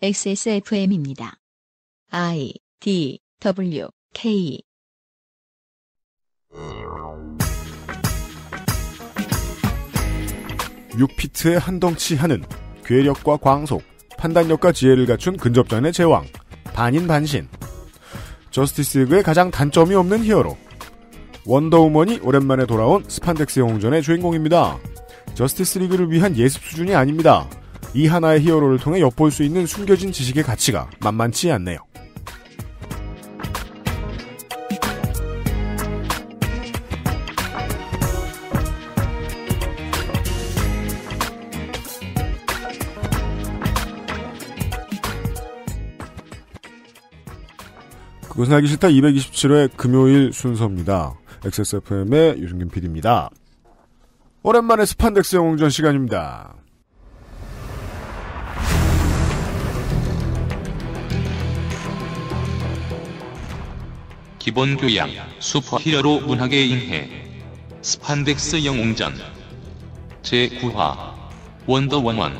XSFM입니다. I D W K 육피트의 한덩치 하는 괴력과 광속, 판단력과 지혜를 갖춘 근접전의 제왕, 반인반신. 저스티스 그의 가장 단점이 없는 히어로. 원더우먼이 오랜만에 돌아온 스판덱스 영웅전의 주인공입니다. 저스티스 리그를 위한 예습 수준이 아닙니다. 이 하나의 히어로를 통해 엿볼 수 있는 숨겨진 지식의 가치가 만만치 않네요. 그것은 알기 싫다 227회 금요일 순서입니다. XSFM의 유승균 PD입니다. 오랜만에 스판덱스 영웅전 시간입니다. 기본 교양, 슈퍼히어로 문학의 인해, 스판덱스 영웅전, 제9화, 원더원원,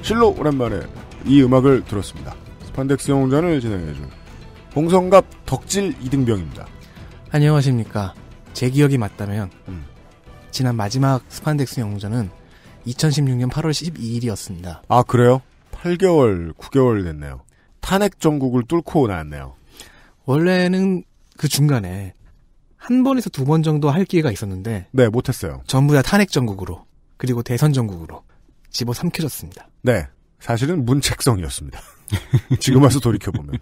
실로 오랜만에 이 음악을 들었습니다. 스판덱스 영웅전을 진행해준 봉성갑 덕질 이등병입니다. 안녕하십니까. 제 기억이 맞다면 음. 지난 마지막 스판덱스 영웅전은 2016년 8월 12일이었습니다. 아 그래요? 8개월, 9개월 됐네요. 탄핵 전국을 뚫고 나왔네요. 원래는 그 중간에 한 번에서 두 번 정도 할 기회가 있었는데 네 못했어요. 전부 다 탄핵 전국으로 그리고 대선 전국으로 집어 삼켜졌습니다. 네 사실은 문책성이었습니다. 지금 와서 돌이켜보면.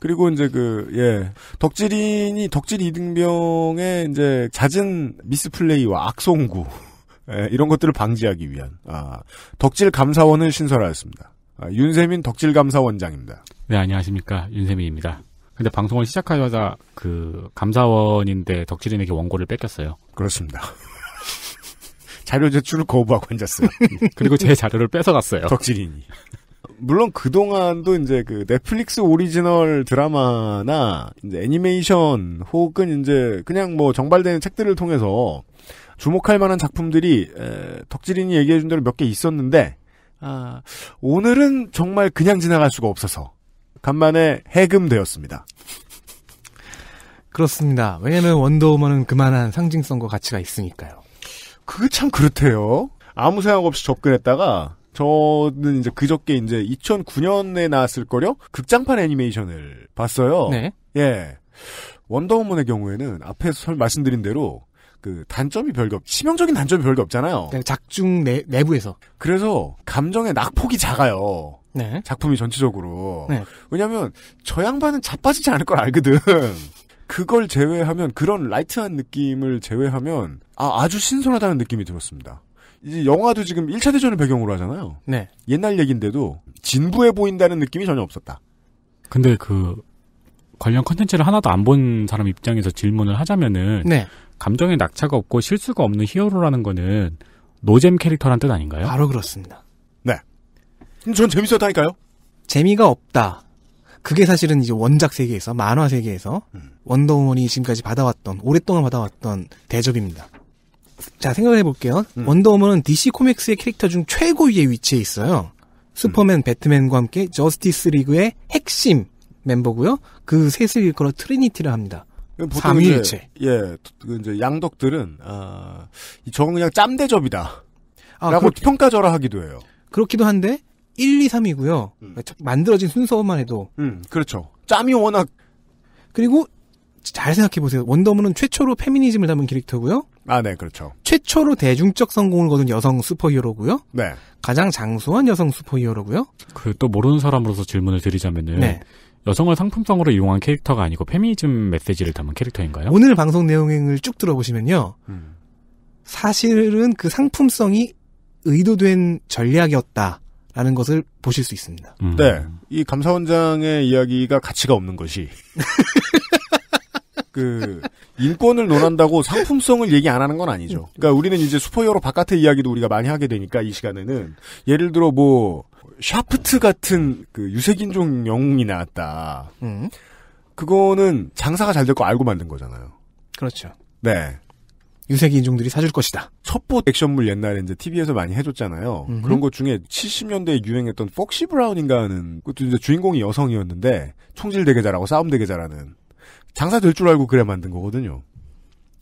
그리고 이제 그, 예. 덕질인이, 덕질 이등병의 이제 잦은 미스플레이와 악송구, 예, 이런 것들을 방지하기 위한, 아, 덕질 감사원을 신설하였습니다. 아, 윤세민 덕질 감사원장입니다. 네, 안녕하십니까. 윤세민입니다. 근데 방송을 시작하자마자 그 감사원인데 덕질인에게 원고를 뺏겼어요. 그렇습니다. 자료 제출을 거부하고 앉았어요. 그리고 제 자료를 뺏어갔어요. 덕질인이. 물론 그동안도 이제 그 넷플릭스 오리지널 드라마나 이제 애니메이션 혹은 이제 그냥 뭐 정발되는 책들을 통해서 주목할 만한 작품들이 에, 덕질인이 얘기해준 대로 몇 개 있었는데 아, 오늘은 정말 그냥 지나갈 수가 없어서 간만에 해금되었습니다. 그렇습니다. 왜냐하면 원더우먼은 그만한 상징성과 가치가 있으니까요. 그게 참 그렇대요. 아무 생각 없이 접근했다가 저는 이제 그저께 이제 2009년에 나왔을 거려 극장판 애니메이션을 봤어요. 네. 예. 원더우먼의 경우에는 앞에서 말씀드린 대로 그 단점이 별거 없, 치명적인 단점이 별거 없잖아요. 네, 작중 내, 내부에서. 그래서 감정의 낙폭이 작아요. 네. 작품이 전체적으로. 네. 왜냐면 저 양반은 자빠지지 않을 걸 알거든. 그걸 제외하면 그런 라이트한 느낌을 제외하면 아 아주 신선하다는 느낌이 들었습니다. 이제 영화도 지금 1차 대전을 배경으로 하잖아요. 네. 옛날 얘긴데도 진부해 보인다는 느낌이 전혀 없었다. 근데 그 관련 컨텐츠를 하나도 안 본 사람 입장에서 질문을 하자면은 네. 감정의 낙차가 없고 실수가 없는 히어로라는 거는 노잼 캐릭터란 뜻 아닌가요? 바로 그렇습니다. 네. 전 재밌었다니까요. 재미가 없다. 그게 사실은 이제 원작 세계에서 만화 세계에서 음. 원더우먼이 지금까지 받아왔던 오랫동안 받아왔던 대접입니다. 자 생각을 해볼게요. 음. 원더우먼은 DC 코믹스의 캐릭터 중최고위의위치에 있어요. 슈퍼맨, 음. 배트맨과 함께 저스티스 리그의 핵심 멤버고요. 그 셋을 이끌어 트리니티를 합니다. 삼위일체. 예, 그 이제 양덕들은 아, 저건 그냥 짬대접이다. 아, 라고 그렇... 평가절하하기도 해요. 그렇기도 한데 1, 2, 3이고요. 음. 그러니까 만들어진 순서만 해도. 음, 그렇죠. 짬이 워낙. 그리고 잘 생각해 보세요. 원더우먼은 최초로 페미니즘을 담은 캐릭터고요. 아, 네, 그렇죠. 최초로 대중적 성공을 거둔 여성 슈퍼히어로고요. 네. 가장 장수한 여성 슈퍼히어로고요. 그 또 모르는 사람으로서 질문을 드리자면은 네. 여성을 상품성으로 이용한 캐릭터가 아니고 페미니즘 메시지를 담은 캐릭터인가요? 오늘 방송 내용을 쭉 들어보시면요. 음. 사실은 그 상품성이 의도된 전략이었다. 라는 것을 보실 수 있습니다. 음. 네. 이 감사원장의 이야기가 가치가 없는 것이. 그, 인권을 논한다고 상품성을 얘기 안 하는 건 아니죠. 그러니까 우리는 이제 슈퍼히어로 바깥의 이야기도 우리가 많이 하게 되니까 이 시간에는 예를 들어 뭐, 샤프트 같은 그 유색인종 영웅이 나왔다. 음. 그거는 장사가 잘 될 거 알고 만든 거잖아요. 그렇죠. 네. 유색 인종들이 사줄 것이다. 첩보 액션물 옛날에 이제 TV에서 많이 해줬잖아요. 음흠. 그런 것 중에 70년대에 유행했던 폭시 브라운인가 하는 그것도 이제 주인공이 여성이었는데 총질 되게 잘하고 싸움 되게 잘하는 장사 될 줄 알고 그래 만든 거거든요.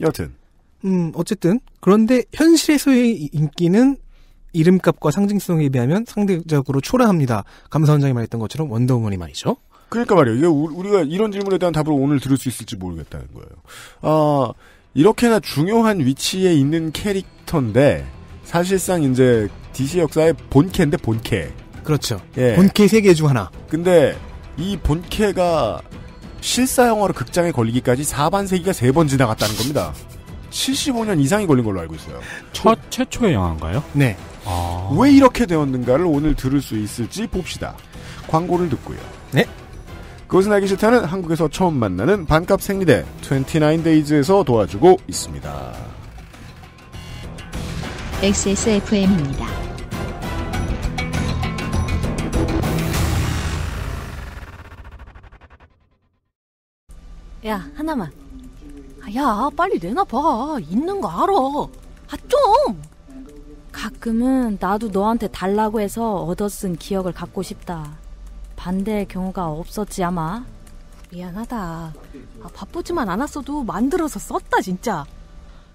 여튼 음 어쨌든 그런데 현실에서의 인기는 이름값과 상징성에 비하면 상대적으로 초라합니다. 감사원장이 말했던 것처럼 원더우먼이 말이죠. 그러니까 말이에요. 이게 우리가 이런 질문에 대한 답을 오늘 들을 수 있을지 모르겠다는 거예요. 아 이렇게나 중요한 위치에 있는 캐릭터인데 사실상 이제 DC 역사의 본캐인데 본캐. 그렇죠. 예. 본캐 세개중 하나. 근데 이 본캐가 실사 영화로 극장에 걸리기까지 4반세기가3번 지나갔다는 겁니다. 75년 이상이 걸린 걸로 알고 있어요. 첫 최초의 영화인가요? 네. 아... 왜 이렇게 되었는가를 오늘 들을 수 있을지 봅시다. 광고를 듣고요. 네. 그것은 알기 싫다는 한국에서 처음 만나는 반값 생리대 29데이즈에서 도와주고 있습니다. XSFM입니다. 야, 하나만. 아, 야, 빨리 내놔봐. 있는 거 알아. 아, 좀! 가끔은 나도 너한테 달라고 해서 얻어쓴 기억을 갖고 싶다. 반대의 경우가 없었지 아마. 미안하다. 아, 바쁘지만 않았어도 만들어서 썼다 진짜.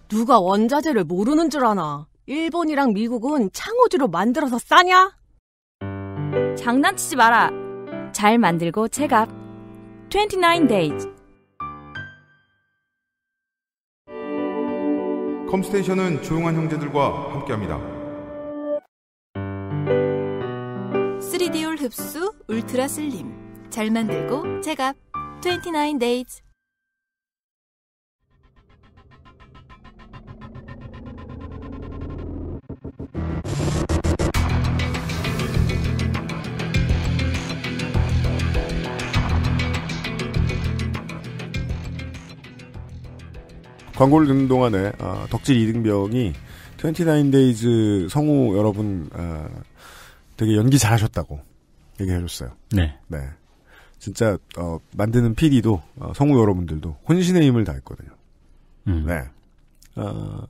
누가 원자재를 모르는 줄 아나. 일본이랑 미국은 창호지로 만들어서 싸냐? 장난치지 마라. 잘 만들고 체갑. 29 d a y 컴스테이션은 조용한 형제들과 함께합니다. 트리디올 흡수 울트라 슬림 잘 만들고 제값 29 days 광고를 듣는 동안에 어, 덕질 이등병이 29 days 성우 여러분 어, 되게 연기 잘하셨다고 얘기해줬어요. 네. 네. 진짜 어, 만드는 PD도 어, 성우 여러분들도 혼신의 힘을 다했거든요. 음. 네. 어,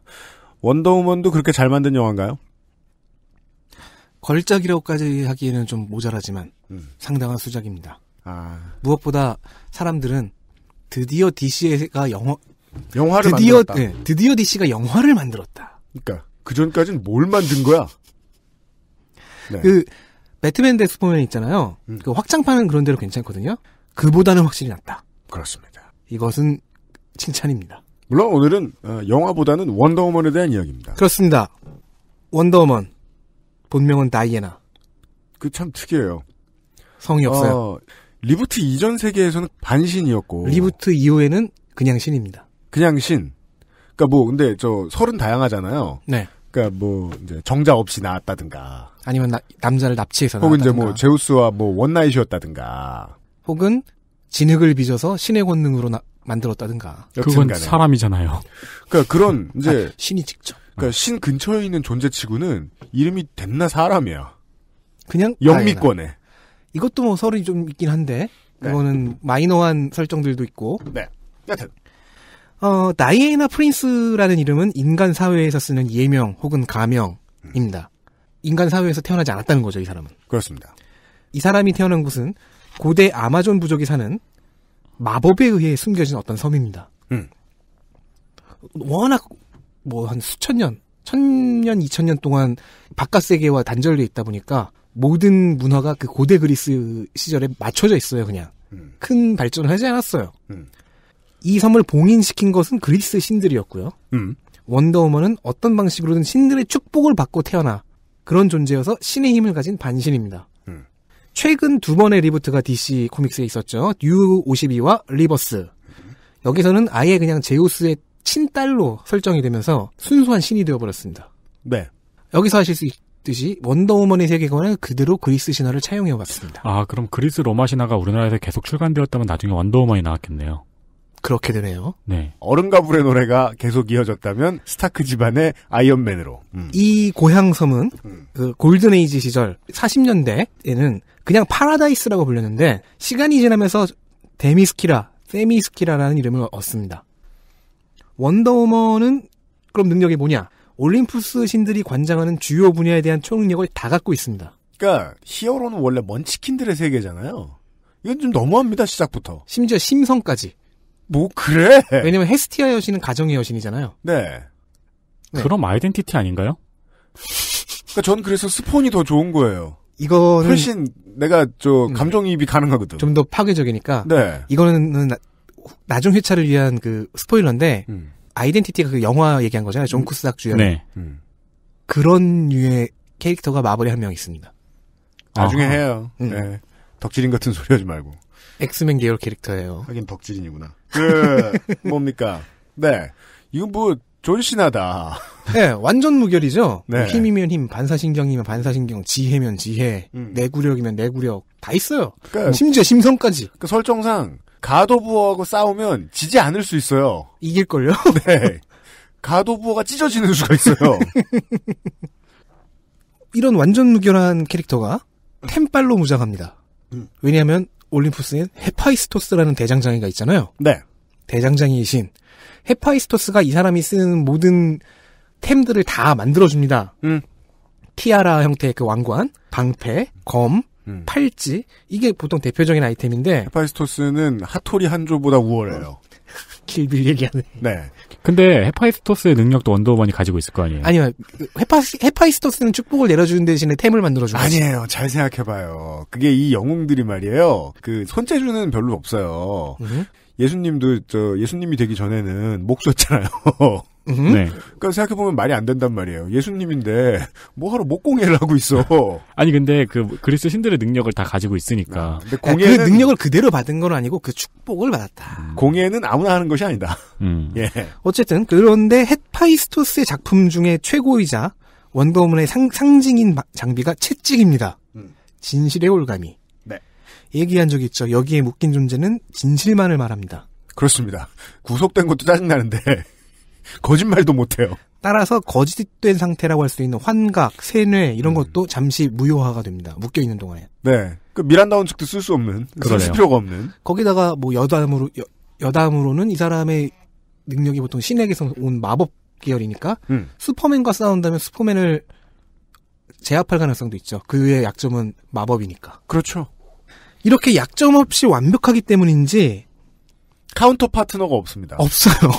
원더우먼도 그렇게 잘 만든 영화인가요? 걸작이라고까지 하기에는 좀 모자라지만 음. 상당한 수작입니다. 아. 무엇보다 사람들은 드디어 DC가 영화 영화를 드디어 만들었다. 네, 드디어 DC가 영화를 만들었다. 그러니까 그 전까지는 뭘 만든 거야? 네. 그 배트맨 대 슈퍼맨 있잖아요. 음. 그 확장판은 그런 대로 괜찮거든요. 그보다는 확실히 낫다. 그렇습니다. 이것은 칭찬입니다. 물론 오늘은 어, 영화보다는 원더우먼에 대한 이야기입니다. 그렇습니다. 원더우먼 본명은 다이애나. 그 참 특이해요. 성이 없어요. 어, 리부트 이전 세계에서는 반신이었고 리부트 이후에는 그냥 신입니다. 그냥 신. 그러니까 뭐 근데 저 설은 다양하잖아요. 네. 그러니까 뭐 이제 정자 없이 나왔다든가 아니면 나, 남자를 납치해서 혹은 낳았다든가. 이제 뭐 제우스와 뭐 원나잇이었다든가 혹은 진흙을 빚어서 신의 권능으로 나, 만들었다든가 그건 간에. 사람이잖아요. 그러니까 그런 이제 아, 신이 직접 그러니까 어. 신 근처에 있는 존재치고는 이름이 됐나 사람이야. 그냥 영미권에 이것도 뭐 설이 좀 있긴 한데 네. 그거는 마이너한 설정들도 있고. 네. 여튼 어, 나이에나 프린스라는 이름은 인간 사회에서 쓰는 예명 혹은 가명입니다. 인간 사회에서 태어나지 않았다는 거죠, 이 사람은. 그렇습니다. 이 사람이 태어난 곳은 고대 아마존 부족이 사는 마법에 의해 숨겨진 어떤 섬입니다. 음. 워낙 뭐 한 수천 년, 천 년, 이천 년 동안 바깥 세계와 단절돼 있다 보니까 모든 문화가 그 고대 그리스 시절에 맞춰져 있어요, 그냥. 음. 큰 발전을 하지 않았어요. 음. 이 섬을 봉인시킨 것은 그리스 신들이었고요. 음. 원더우먼은 어떤 방식으로든 신들의 축복을 받고 태어나 그런 존재여서 신의 힘을 가진 반신입니다. 음. 최근 두 번의 리부트가 DC 코믹스에 있었죠. 뉴 52와 리버스. 음. 여기서는 아예 그냥 제우스의 친딸로 설정이 되면서 순수한 신이 되어버렸습니다. 네. 여기서 하실 수 있듯이 원더우먼의 세계관은 그대로 그리스 신화를 차용해왔습니다. 아, 그럼 그리스 로마 신화가 우리나라에서 계속 출간되었다면 나중에 원더우먼이 나왔겠네요. 그렇게 되네요. 네. 어른가불의 노래가 계속 이어졌다면 스타크 집안의 아이언맨으로. 음. 이 고향섬은 음. 그 골든에이지 시절 40년대에는 그냥 파라다이스라고 불렸는데 시간이 지나면서 데미스키라, 세미스키라라는 이름을 얻습니다. 원더우먼은 그럼 능력이 뭐냐? 올림푸스 신들이 관장하는 주요 분야에 대한 초능력을 다 갖고 있습니다. 그러니까 히어로는 원래 먼치킨들의 세계잖아요. 이건 좀 너무합니다 시작부터. 심지어 심성까지. 뭐 그래? 왜냐면 헤스티아 여신은 가정의 여신이잖아요. 네. 네. 그럼 아이덴티티 아닌가요? 그러니까 전 그래서 스폰이 더 좋은 거예요. 이거는 훨씬 내가 저 음. 감정이입이 가능하거든. 좀 더 파괴적이니까. 네. 이거는 나중 회차를 위한 그 스포일러인데 음. 아이덴티티가 그 영화 얘기한 거잖아요. 존 음. 쿠스닥 주연. 네. 음. 그런 류의 캐릭터가 마블에 한 명 있습니다. 나중에 아하. 해요. 음. 네. 덕질인 같은 소리 하지 말고. 엑스맨 계열 캐릭터예요. 하긴 덕질인이구나. 그 뭡니까? 네. 이건 뭐 존신하다. 네, 완전 무결이죠. 네. 뭐 힘이면 힘, 반사신경이면 반사신경, 지혜면 지혜, 음. 내구력이면 내구력 다 있어요. 그러니까 뭐 심지어 심성까지. 그 설정상 가도부어하고 싸우면 지지 않을 수 있어요. 이길 걸요? 네. 가도부어가 찢어지는 수가 있어요. 이런 완전 무결한 캐릭터가 템빨로 무장합니다. 음. 왜냐하면 올림푸스엔 헤파이스토스라는 대장장이가 있잖아요. 네. 대장장이이신 헤파이스토스가 이 사람이 쓰는 모든 템들을 다 만들어줍니다. 음. 티아라 형태의 그 왕관, 방패, 검, 음. 팔찌 이게 보통 대표적인 아이템인데 헤파이스토스는 하토리 한조보다 우월해요. 킬빌 얘기하네. 네. 근데 헤파이스토스의 능력도 원더우먼이 가지고 있을 거 아니에요? 아니요. 헤파, 헤파이스토스는 축복을 내려주는 대신에 템을 만들어주는 거죠. 아니에요. 잘 생각해봐요. 그게 이 영웅들이 말이에요. 그 손재주는 별로 없어요. 음? 예수님도 저 예수님이 되기 전에는 목 썼잖아요. 음? 네. 그러니까 생각해 보면 말이 안 된단 말이에요. 예수님인데 뭐 하러 목 공예를 하고 있어. 아니 근데 그 그리스 신들의 능력을 다 가지고 있으니까. 아, 그 공예는... 그 능력을 그대로 받은 건 아니고 그 축복을 받았다. 음. 공예는 아무나 하는 것이 아니다. 음. 예. 어쨌든 그런데 헤파이스토스의 작품 중에 최고이자 원더우먼의 상, 징인 장비가 채찍입니다. 음. 진실의 올감이. 얘기한 적이 있죠. 여기에 묶인 존재는 진실만을 말합니다. 그렇습니다. 구속된 것도 짜증나는데 거짓말도 못해요. 따라서 거짓된 상태라고 할 수 있는 환각, 세뇌 이런 음. 것도 잠시 무효화가 됩니다. 묶여 있는 동안에. 네. 그 미란다 운측도쓸 수 없는, 쓸 필요가 없는. 거기다가 뭐 여담으로 여, 담으로는이 사람의 능력이 보통 신에게서 온 마법 계열이니까 음. 슈퍼맨과 싸운다면 슈퍼맨을 제압할 가능성도 있죠. 그의 약점은 마법이니까. 그렇죠. 이렇게 약점 없이 완벽하기 때문인지 카운터 파트너가 없습니다. 없어요.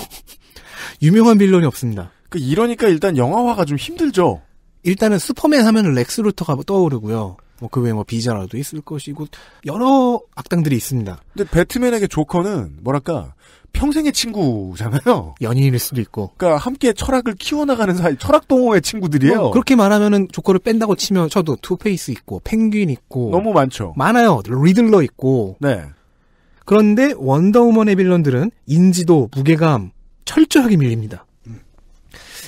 유명한 빌런이 없습니다. 그 이러니까 일단 영화화가 좀 힘들죠. 일단은 슈퍼맨 하면 렉스 루터가 떠오르고요. 뭐그 외에 뭐 비자라도 있을 것이고 여러 악당들이 있습니다. 근데 배트맨에게 조커는 뭐랄까 평생의 친구잖아요. 연인일 수도 있고. 그러니까 함께 철학을 키워나가는 사이 철학 동호회 친구들이에요. 어, 그렇게 말하면은 조커를 뺀다고 치면 저도 투페이스 있고 펭귄 있고 너무 많죠. 많아요. 리들러 있고. 네. 그런데 원더우먼의 빌런들은 인지도, 무게감 철저하게 밀립니다. 음.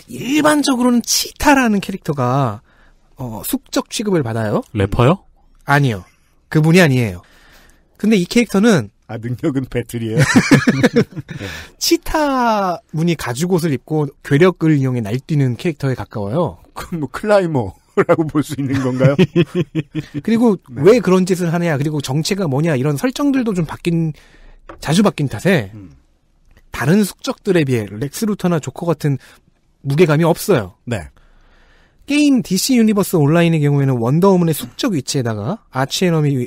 일반적으로는 치타라는 캐릭터가 어, 숙적 취급을 받아요. 래퍼요? 아니요. 그분이 아니에요. 근데 이 캐릭터는 아 능력은 배틀이에요. 치타 문이 가죽 옷을 입고 괴력을 이용해 날뛰는 캐릭터에 가까워요. 그럼 뭐 클라이머. 라고 볼 수 있는 건가요? 그리고 네. 왜 그런 짓을 하느냐, 그리고 정체가 뭐냐 이런 설정들도 좀 바뀐 자주 바뀐 탓에 음. 다른 숙적들에 비해 렉스 루터나 조커 같은 무게감이 없어요. 네. 게임 DC 유니버스 온라인의 경우에는 원더우먼의 숙적 위치에다가 아치에너미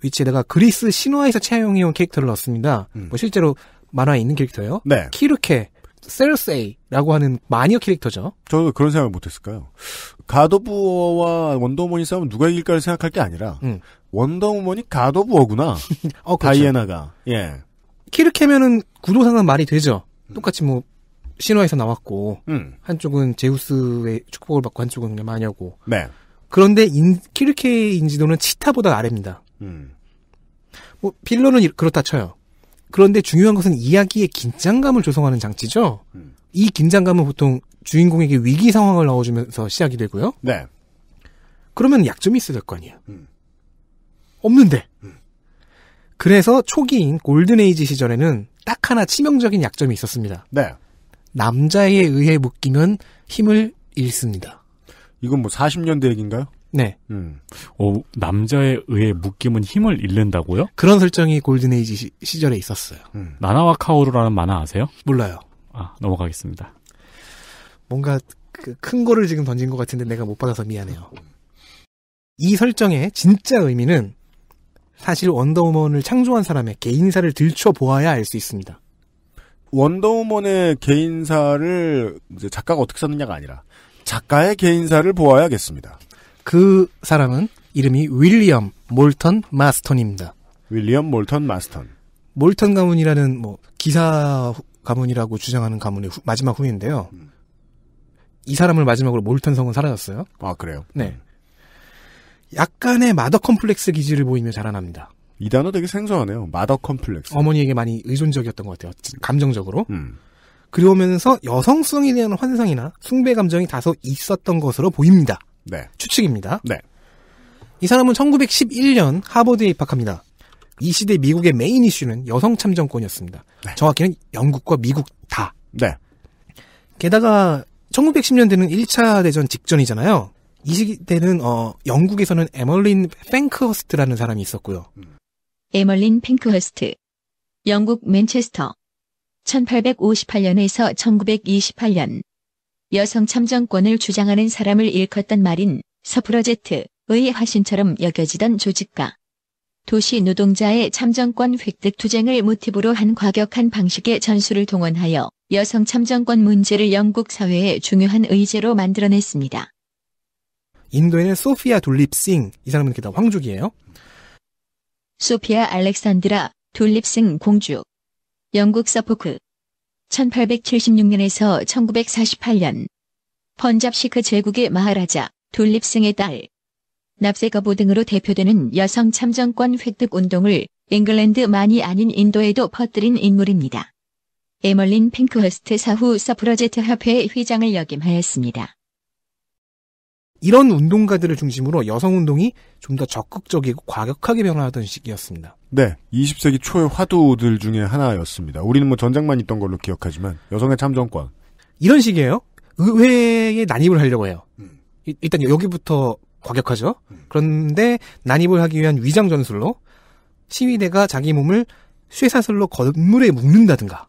위치에다가 그리스 신화에서 채용해온 캐릭터를 넣었습니다. 음. 뭐 실제로 만화에 있는 캐릭터예요. 네. 키르케, 셀세이라고 하는 마녀 캐릭터죠. 저도 그런 생각을 못했을까요. 가도부어와 원더우먼이 싸우면 누가 이길까를 생각할 게 아니라 음. 원더우먼이 가도부어구나. 어, 그렇죠. 다이애나가. 예. 키르케면은 구도상은 말이 되죠. 음. 똑같이 뭐 신화에서 나왔고 음. 한쪽은 제우스의 축복을 받고 한쪽은 그 마녀고. 네. 그런데 인, 키르케의 인지도는 치타보다 아래입니다. 음. 뭐 필러는 그렇다 쳐요. 그런데 중요한 것은 이야기의 긴장감을 조성하는 장치죠. 음. 이 긴장감은 보통 주인공에게 위기 상황을 넣어주면서 시작이 되고요. 네. 그러면 약점이 있어야 될 거 아니에요. 음. 없는데. 음. 그래서 초기인 골든에이지 시절에는 딱 하나 치명적인 약점이 있었습니다. 네. 남자에 의해 묶이면 힘을 잃습니다. 이건 뭐 40년대 얘기인가요? 네. 음. 오, 어, 남자에 의해 묶이면 힘을 잃는다고요? 그런 설정이 골든에이지 시, 시절에 있었어요. 음. 나나와 카오루라는 만화 아세요? 몰라요. 아, 넘어가겠습니다. 뭔가 그큰 거를 지금 던진 것 같은데 내가 못 받아서 미안해요. 이 설정의 진짜 의미는 사실 원더우먼을 창조한 사람의 개인사를 들춰 보아야 알 수 있습니다. 원더우먼의 개인사를 작가가 어떻게 썼느냐가 아니라 작가의 개인사를 보아야겠습니다. 그 사람은 이름이 윌리엄 몰턴 마스턴입니다. 윌리엄 몰턴 마스턴. 몰턴 가문이라는 뭐 기사 가문이라고 주장하는 가문의 후, 마지막 후인데요. 이 사람을 마지막으로 몰턴 성은 사라졌어요. 아 그래요? 네. 약간의 마더 컴플렉스 기질을 보이며 자라납니다. 이 단어 되게 생소하네요. 마더 컴플렉스. 어머니에게 많이 의존적이었던 것 같아요. 감정적으로. 음. 그러면서 여성성에 대한 환상이나 숭배 감정이 다소 있었던 것으로 보입니다. 네. 추측입니다. 네. 이 사람은 1911년 하버드에 입학합니다. 이 시대 미국의 메인 이슈는 여성 참정권이었습니다. 네. 정확히는 영국과 미국 다. 네. 게다가 1910년대는 1차 대전 직전이잖아요. 이 시대는 어, 영국에서는 에멀린 팽크허스트라는 사람이 있었고요. 음. 에멀린 핑크허스트. 영국 맨체스터. 1858년에서 1928년. 여성 참정권을 주장하는 사람을 일컫던 말인 서프로제트의 화신처럼 여겨지던 조직가. 도시 노동자의 참정권 획득 투쟁을 모티브로 한 과격한 방식의 전술을 동원하여 여성 참정권 문제를 영국 사회의 중요한 의제로 만들어냈습니다. 인도의 소피아 둘립 싱, 이 사람은 게다 황족이에요. 소피아 알렉산드라 둘립승 공주 영국 서포크 1876년에서 1948년 펀잡시크 제국의 마하라자 둘립승의 딸 납세거부 등으로 대표되는 여성 참정권 획득 운동을 잉글랜드만이 아닌 인도에도 퍼뜨린 인물입니다. 에멀린 핑크허스트 사후 서프러제트 협회의 회장을 역임하였습니다. 이런 운동가들을 중심으로 여성 운동이 좀 더 적극적이고 과격하게 변화하던 시기였습니다. 네. 20세기 초의 화두들 중에 하나였습니다. 우리는 뭐 전쟁만 있던 걸로 기억하지만 여성의 참정권. 이런 식이에요. 의회에 난입을 하려고 해요. 음. 일단 여기부터 과격하죠. 음. 그런데 난입을 하기 위한 위장 전술로 시위대가 자기 몸을 쇠사슬로 건물에 묶는다든가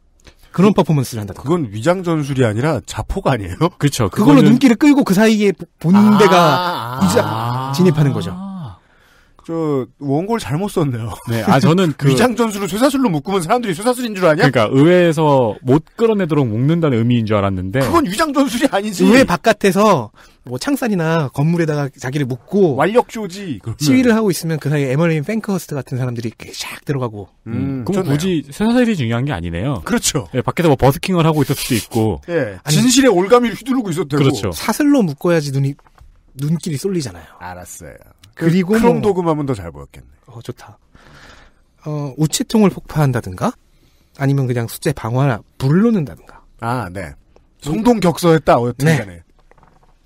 그런 그, 퍼포먼스를 한다. 그건 위장 전술이 아니라 자폭 아니에요? 그렇죠. 그거는 그거는... 눈길을 끌고 그 사이에 본데가 아~, 아. 진입하는 거죠. 저 원고를 잘못 썼네요. 네, 아 저는 그 위장 전술을 쇠사슬로 묶으면 사람들이 쇠사슬인 줄 아냐? 그러니까 의회에서 못 끌어내도록 묶는다는 의미인 줄 알았는데 그건 위장 전술이 아니지. 의회 바깥에서 뭐 창살이나 건물에다가 자기를 묶고 완력조지 시위를 하고 있으면 그 사이에 에머린 팬크허스트 같은 사람들이 이렇게 샥 들어가고 음, 음 그럼 좋네요. 굳이 사살이 중요한 게 아니네요. 그렇죠. 예, 밖에서 뭐 버스킹을 하고 있을 수도 있고 예, 아니, 진실의 올가미를 휘두르고 있었대고 그렇죠. 사슬로 묶어야지 눈이 눈길이 쏠리잖아요. 알았어요. 그 그리고 그, 크롬 뭐, 도금하면 더 잘 보였겠네. 어 좋다. 어 우체통을 폭파한다든가 아니면 그냥 숫제 방화나 불을 놓는다든가. 아 네. 송동격서했다 어쨌든 네. 간에.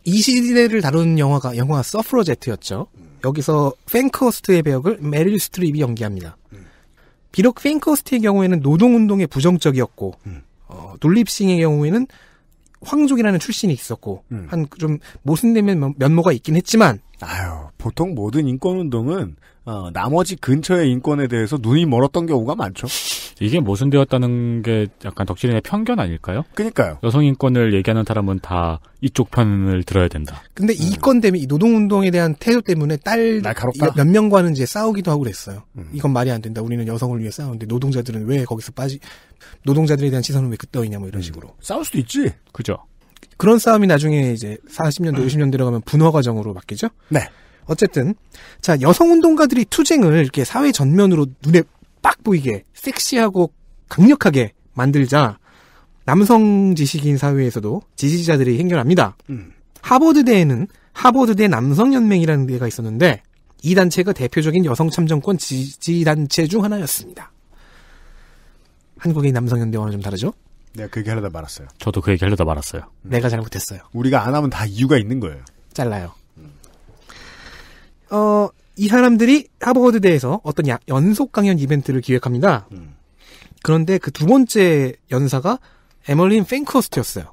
이 시대를 다룬 영화가 영화 서프로제트였죠. 음. 여기서 팬크호스트의 배역을 메릴 스트립이 연기합니다. 음. 비록 팬크호스트의 경우에는 노동운동에 부정적이었고 음. 어, 눌립싱의 경우에는 황족이라는 출신이 있었고 음. 한좀 모순되면 면모가 있긴 했지만 아유 보통 모든 인권운동은 어, 나머지 근처의 인권에 대해서 눈이 멀었던 경우가 많죠. 이게 모순되었다는 게 약간 덕질인의 편견 아닐까요? 그니까요. 여성 인권을 얘기하는 사람은 다 이쪽 편을 들어야 된다. 근데 이건 음. 때문에 이 노동운동에 대한 태도 때문에 딸 몇 명과는 이제 싸우기도 하고 그랬어요. 음. 이건 말이 안 된다. 우리는 여성을 위해 싸우는데 노동자들은 왜 거기서 빠지? 노동자들에 대한 시선은 왜그떠있냐뭐 이런 식으로. 음. 싸울 수도 있지. 그죠. 그런 싸움이 나중에 이제 40년대, 50년대로 음. 가면 분화 과정으로 바뀌죠? 네. 어쨌든 자 여성 운동가들이 투쟁을 이렇게 사회 전면으로 눈에 빡 보이게 섹시하고 강력하게 만들자 남성 지식인 사회에서도 지지자들이 행렬합니다. 음. 하버드대에는 하버드대 남성연맹이라는 데가 있었는데 이 단체가 대표적인 여성 참정권 지지 단체 중 하나였습니다. 한국의 남성연대와는 좀 다르죠? 내가 그 얘기 하려다 말았어요. 저도 그 얘기 하려다 말았어요. 음. 내가 잘못했어요. 우리가 안 하면 다 이유가 있는 거예요. 잘라요. 음. 어, 이 사람들이 하버드대에서 어떤 야, 연속 강연 이벤트를 기획합니다. 음. 그런데 그 두 번째 연사가 에멀린 팬크허스트였어요.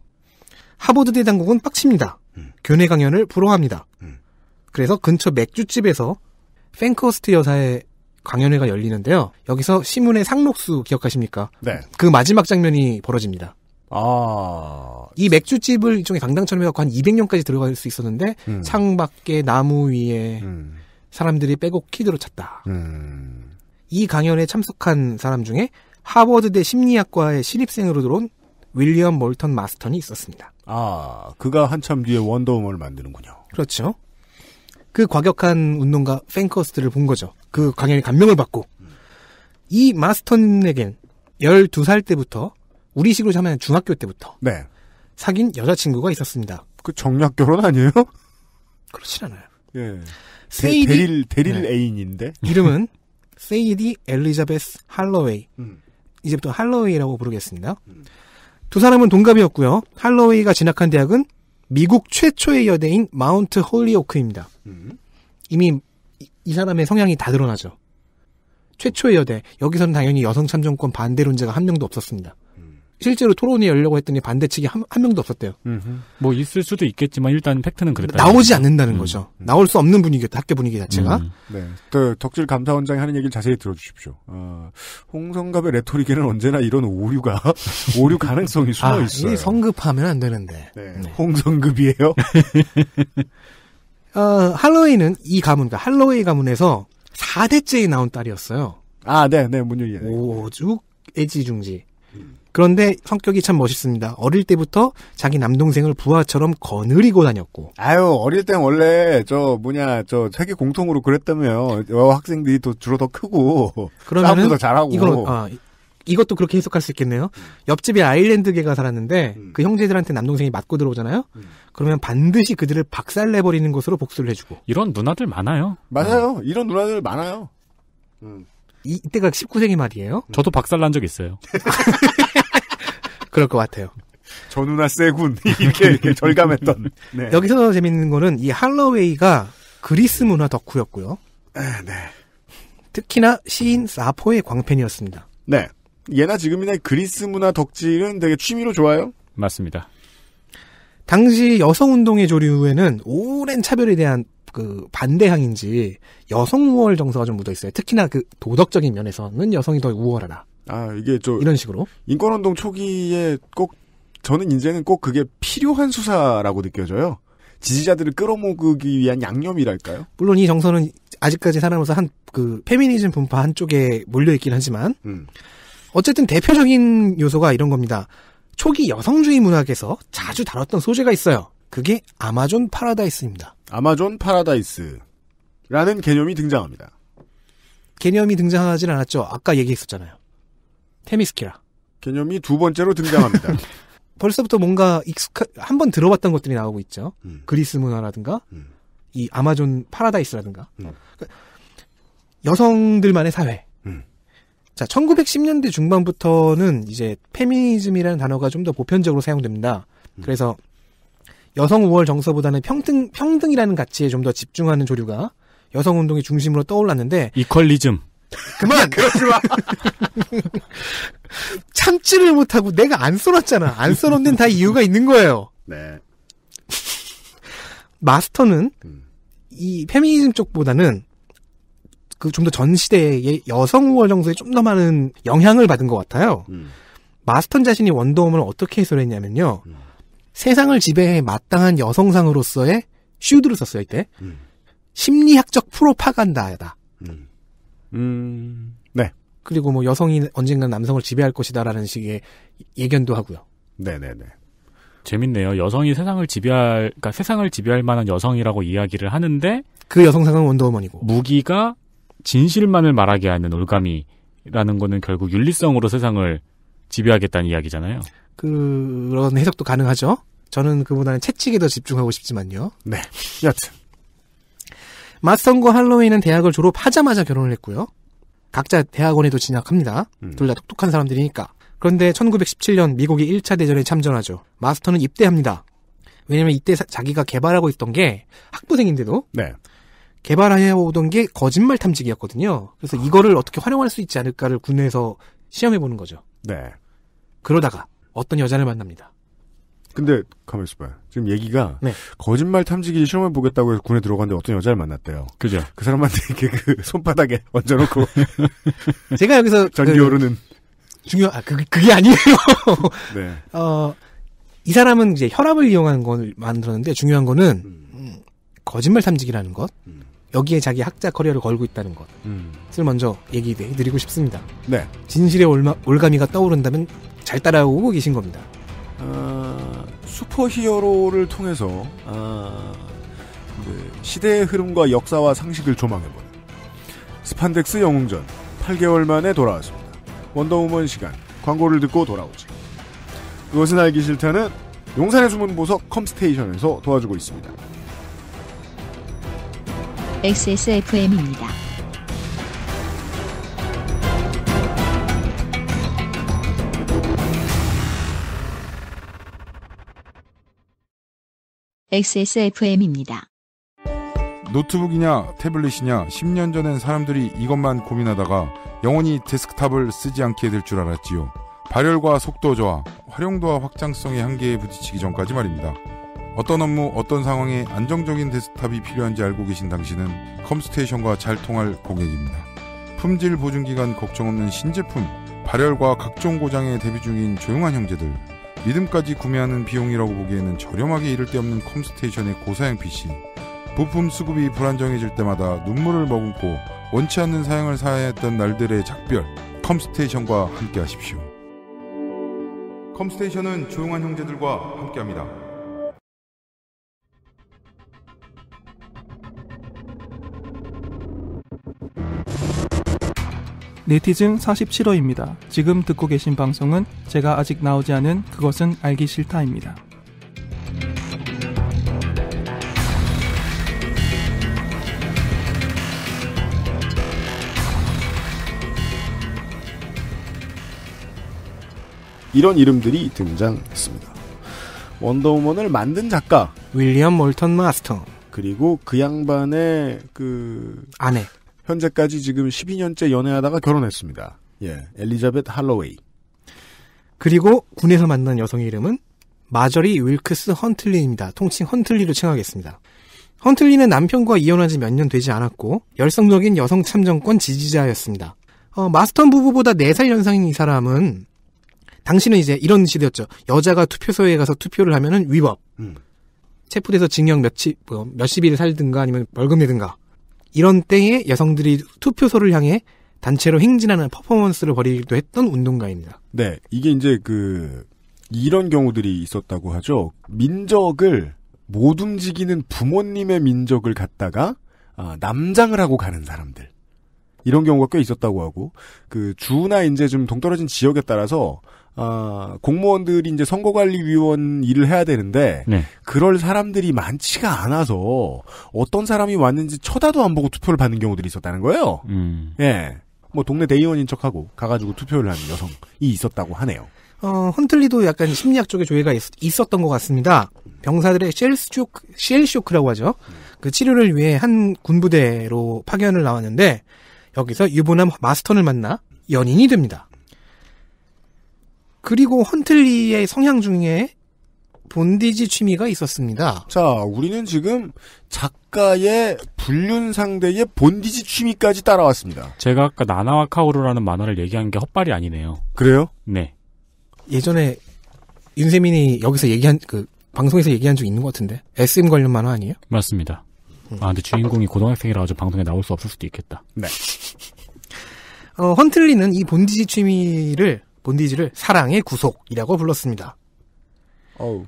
하버드대 당국은 빡칩니다. 음. 교내 강연을 불허합니다. 음. 그래서 근처 맥주집에서 팬크허스트 여사의 강연회가 열리는데요. 여기서 시문의 상록수 기억하십니까? 네. 그 마지막 장면이 벌어집니다. 아. 이 맥주집을 일종의 강당처럼 해갖고 한 200년까지 들어갈 수 있었는데, 음. 창밖에 나무 위에, 음. 사람들이 빼곡 키드로 찼다. 음. 이 강연에 참석한 사람 중에 하버드대 심리학과의 신입생으로 들어온 윌리엄 몰턴 마스턴이 있었습니다. 아, 그가 한참 뒤에 원더우먼을 만드는군요. 그렇죠. 그 과격한 운동가 팬커스트를 본 거죠. 그 강연에 감명을 받고. 이 마스턴에겐 12살 때부터 우리 식으로 하면 중학교 때부터 네. 사귄 여자친구가 있었습니다. 그 정략 결혼 아니에요? 그렇진 않아요. 예. 세이디 데릴 데릴 네. 애인인데 이름은 세이디 엘리자베스 할로웨이. 음. 이제부터 할로웨이라고 부르겠습니다. 음. 두 사람은 동갑이었고요. 할로웨이가 진학한 대학은 미국 최초의 여대인 마운트 홀리오크입니다. 음. 이미 이, 이 사람의 성향이 다 드러나죠. 최초의 여대. 여기서는 당연히 여성 참정권 반대 론자가 한 명도 없었습니다. 실제로 토론이 열려고 했더니 반대 측이 한, 한 명도 없었대요. 음흠. 뭐 있을 수도 있겠지만 일단 팩트는 그랬다. 나오지 음. 않는다는 음. 거죠. 나올 수 없는 분위기였다. 학교 분위기 자체가. 음. 네. 그 덕질 감사원장이 하는 얘기를 자세히 들어주십시오. 어, 홍성갑의 레토릭에는 언제나 이런 오류가 오류 가능성이 아, 숨어 아, 있어요. 성급하면 안 되는데. 네. 네. 홍성급이에요. 어, 할로웨이는 이 가문, 그 할로웨이 가문에서 4대째 에 나온 딸이었어요. 아, 네, 네, 문유리. 오죽 애지중지. 그런데 성격이 참 멋있습니다. 어릴 때부터 자기 남동생을 부하처럼 거느리고 다녔고. 아유, 어릴 땐 원래 저 뭐냐, 저 세계 공통으로 그랬다며. 여학생들이 더 주로 더 크고 그러면은 더 잘하고. 이건, 아, 이것도 그렇게 해석할 수 있겠네요. 옆집에 아일랜드계가 살았는데 음. 그 형제들한테 남동생이 맞고 들어오잖아요. 음. 그러면 반드시 그들을 박살내버리는 것으로 복수를 해주고. 이런 누나들 많아요. 맞아요. 음. 이런 누나들 많아요. 음. 이, 때가 19세기 말이에요. 저도 박살난 적 있어요. 그럴 것 같아요. 저 누나 세군 이렇게, 이렇게 절감했던. 네. 여기서 재밌는 거는 이 할러웨이가 그리스 문화 덕후였고요. 아, 네. 특히나 시인 사포의 광팬이었습니다. 네. 예나 지금이나 그리스 문화 덕질은 되게 취미로 좋아요. 맞습니다. 당시 여성운동의 조류에는 오랜 차별에 대한 그 반대항인지 여성 우월 정서가 좀 묻어 있어요. 특히나 그 도덕적인 면에서는 여성이 더 우월하다. 아 이게 저 이런 식으로 인권운동 초기에 꼭 저는 이제는 꼭 그게 필요한 수사라고 느껴져요. 지지자들을 끌어모으기 위한 양념이랄까요? 물론 이 정서는 아직까지 살아면서 한 그 페미니즘 분파 한쪽에 몰려 있긴 하지만 음. 어쨌든 대표적인 요소가 이런 겁니다. 초기 여성주의 문학에서 자주 다뤘던 소재가 있어요. 그게 아마존 파라다이스입니다. 아마존 파라다이스라는 개념이 등장합니다. 개념이 등장하진 않았죠. 아까 얘기했었잖아요. 테미스키라. 개념이 두 번째로 등장합니다. 벌써부터 뭔가 익숙한 한 번 들어봤던 것들이 나오고 있죠. 음. 그리스 문화라든가 음. 이 아마존 파라다이스라든가 음. 그러니까 여성들만의 사회. 음. 자, 1910년대 중반부터는 이제 페미니즘이라는 단어가 좀 더 보편적으로 사용됩니다. 음. 그래서 여성 우월 정서보다는 평등 평등이라는 가치에 좀 더 집중하는 조류가 여성 운동의 중심으로 떠올랐는데 이퀄리즘 그만 그러지 마. 참지를 못하고 내가 안써놨잖아안써었는다 이유가 있는 거예요. 네. 마스터는 음. 이 페미니즘 쪽보다는 그 좀 더 전 시대의 여성 우월 정서에 좀 더 많은 영향을 받은 것 같아요. 음. 마스턴 자신이 원더우먼을 어떻게 해설했냐면요. 음. 세상을 지배해 마땅한 여성상으로서의 슈드를 썼어요 이때. 음. 심리학적 프로파간다다. 음. 음, 네. 그리고 뭐 여성이 언젠간 남성을 지배할 것이다라는 식의 예견도 하고요. 네네네. 재밌네요. 여성이 세상을 지배할, 그러니까 세상을 지배할 만한 여성이라고 이야기를 하는데 그 여성상은 원더우먼이고 무기가 진실만을 말하게 하는 올가미라는 거는 결국 윤리성으로 세상을 지배하겠다는 이야기잖아요. 그런 해석도 가능하죠. 저는 그보다는 채찍에 더 집중하고 싶지만요. 네. 여튼 마스턴과 할로윈은 대학을 졸업하자마자 결혼을 했고요. 각자 대학원에도 진학합니다. 음. 둘다 똑똑한 사람들이니까. 그런데 1917년 미국이 1차 대전에 참전하죠. 마스터는 입대합니다. 왜냐면 이때 사, 자기가 개발하고 있던 게 학부생인데도 네. 개발해오던 하게 거짓말 탐지기였거든요. 그래서 아. 이거를 어떻게 활용할 수 있지 않을까를 군내에서 시험해보는 거죠. 네. 그러다가 어떤 여자를 만납니다. 근데 가만 있어봐요. 지금 얘기가 네. 거짓말 탐지기 시험을 보겠다고 해서 군에 들어갔는데 어떤 여자를 만났대요. 그죠? 그 사람한테 이렇게 그 손바닥에 얹어놓고 제가 여기서 그 전기 오르는 중요 아 그, 그게 아니에요. 네. 어이 사람은 이제 혈압을 이용한 하걸 만들었는데 중요한 거는 음. 음, 거짓말 탐지기라는 것. 음. 여기에 자기 학자 커리어를 걸고 있다는 것을 음. 먼저 얘기해드리고 싶습니다. 네. 진실의 올마, 올가미가 떠오른다면 잘 따라오고 계신 겁니다. 어... 슈퍼히어로를 통해서 아, 네, 시대의 흐름과 역사와 상식을 조망해보는 스판덱스 영웅전 8개월 만에 돌아왔습니다. 원더우먼 시간 광고를 듣고 돌아오지. 그것은 알기 싫다는 용산의 숨은 보석 컴스테이션에서 도와주고 있습니다. XSFM입니다. XSFM입니다. 노트북이냐 태블릿이냐 10년 전엔 사람들이 이것만 고민하다가 영원히 데스크탑을 쓰지 않게 될 줄 알았지요. 발열과 속도 저하, 활용도와 확장성의 한계에 부딪히기 전까지 말입니다. 어떤 업무, 어떤 상황에 안정적인 데스크탑이 필요한지 알고 계신 당신은 컴스테이션과 잘 통할 고객입니다. 품질 보증기간 걱정 없는 신제품, 발열과 각종 고장에 대비 중인 조용한 형제들 믿음까지 구매하는 비용이라고 보기에는 저렴하게 이를 데 없는 컴스테이션의 고사양 PC. 부품 수급이 불안정해질 때마다 눈물을 머금고 원치 않는 사양을 사야 했던 날들의 작별. 컴스테이션과 함께 하십시오. 컴스테이션은 조용한 형제들과 함께 합니다. 네티즌 47호입니다. 지금 듣고 계신 방송은 제가 아직 나오지 않은 그것은 알기 싫다입니다. 이런 이름들이 등장했습니다. 원더우먼을 만든 작가 윌리엄 몰턴 마스터 그리고 그 양반의 그 아내 현재까지 지금 12년째 연애하다가 결혼했습니다. 예, 엘리자벳 할로웨이. 그리고 군에서 만난 여성의 이름은 마저리 윌크스 헌틀리입니다. 통칭 헌틀리로 칭하겠습니다. 헌틀리는 남편과 이혼한 지 몇 년 되지 않았고 열성적인 여성 참정권 지지자였습니다. 어, 마스턴 부부보다 4살 연상인 이 사람은 당신은 이제 이런 시대였죠. 여자가 투표소에 가서 투표를 하면은 위법. 음. 체포돼서 징역 몇십, 뭐 몇십 일 살든가 아니면 벌금 내든가. 이런 때에 여성들이 투표소를 향해 단체로 행진하는 퍼포먼스를 벌이기도 했던 운동가입니다. 네, 이게 이제 그 이런 경우들이 있었다고 하죠. 민적을 못 움직이는 부모님의 민적을 갖다가 아, 남장을 하고 가는 사람들 이런 경우가 꽤 있었다고 하고 그 주나 이제 좀 동떨어진 지역에 따라서 아, 공무원들이 이제 선거관리위원 일을 해야 되는데 네. 그럴 사람들이 많지가 않아서 어떤 사람이 왔는지 쳐다도 안 보고 투표를 받는 경우들이 있었다는 거예요. 음. 예. 뭐 동네 대의원인 척하고 가가지고 투표를 하는 여성이 있었다고 하네요. 어, 헌틀리도 약간 심리학 쪽에 조예가 있, 었던것 같습니다. 병사들의 쉘쇼크, 쉘쇼크라고 하죠. 그 치료를 위해 한 군부대로 파견을 나왔는데 여기서 유부남 마스터을 만나 연인이 됩니다. 그리고 헌틀리의 성향 중에 본디지 취미가 있었습니다. 자, 우리는 지금 작가의 불륜 상대의 본디지 취미까지 따라왔습니다. 제가 아까 나나와 카오루라는 만화를 얘기한 게 헛발이 아니네요. 그래요? 네. 예전에 윤세민이 여기서 얘기한 그 방송에서 얘기한 적 있는 것 같은데 SM 관련 만화 아니에요? 맞습니다. 아 근데 주인공이 고등학생이라서 방송에 나올 수 없을 수도 있겠다. 네. 어, 헌틀리는 이 본디지 취미를 본디지를 사랑의 구속이라고 불렀습니다. 어우.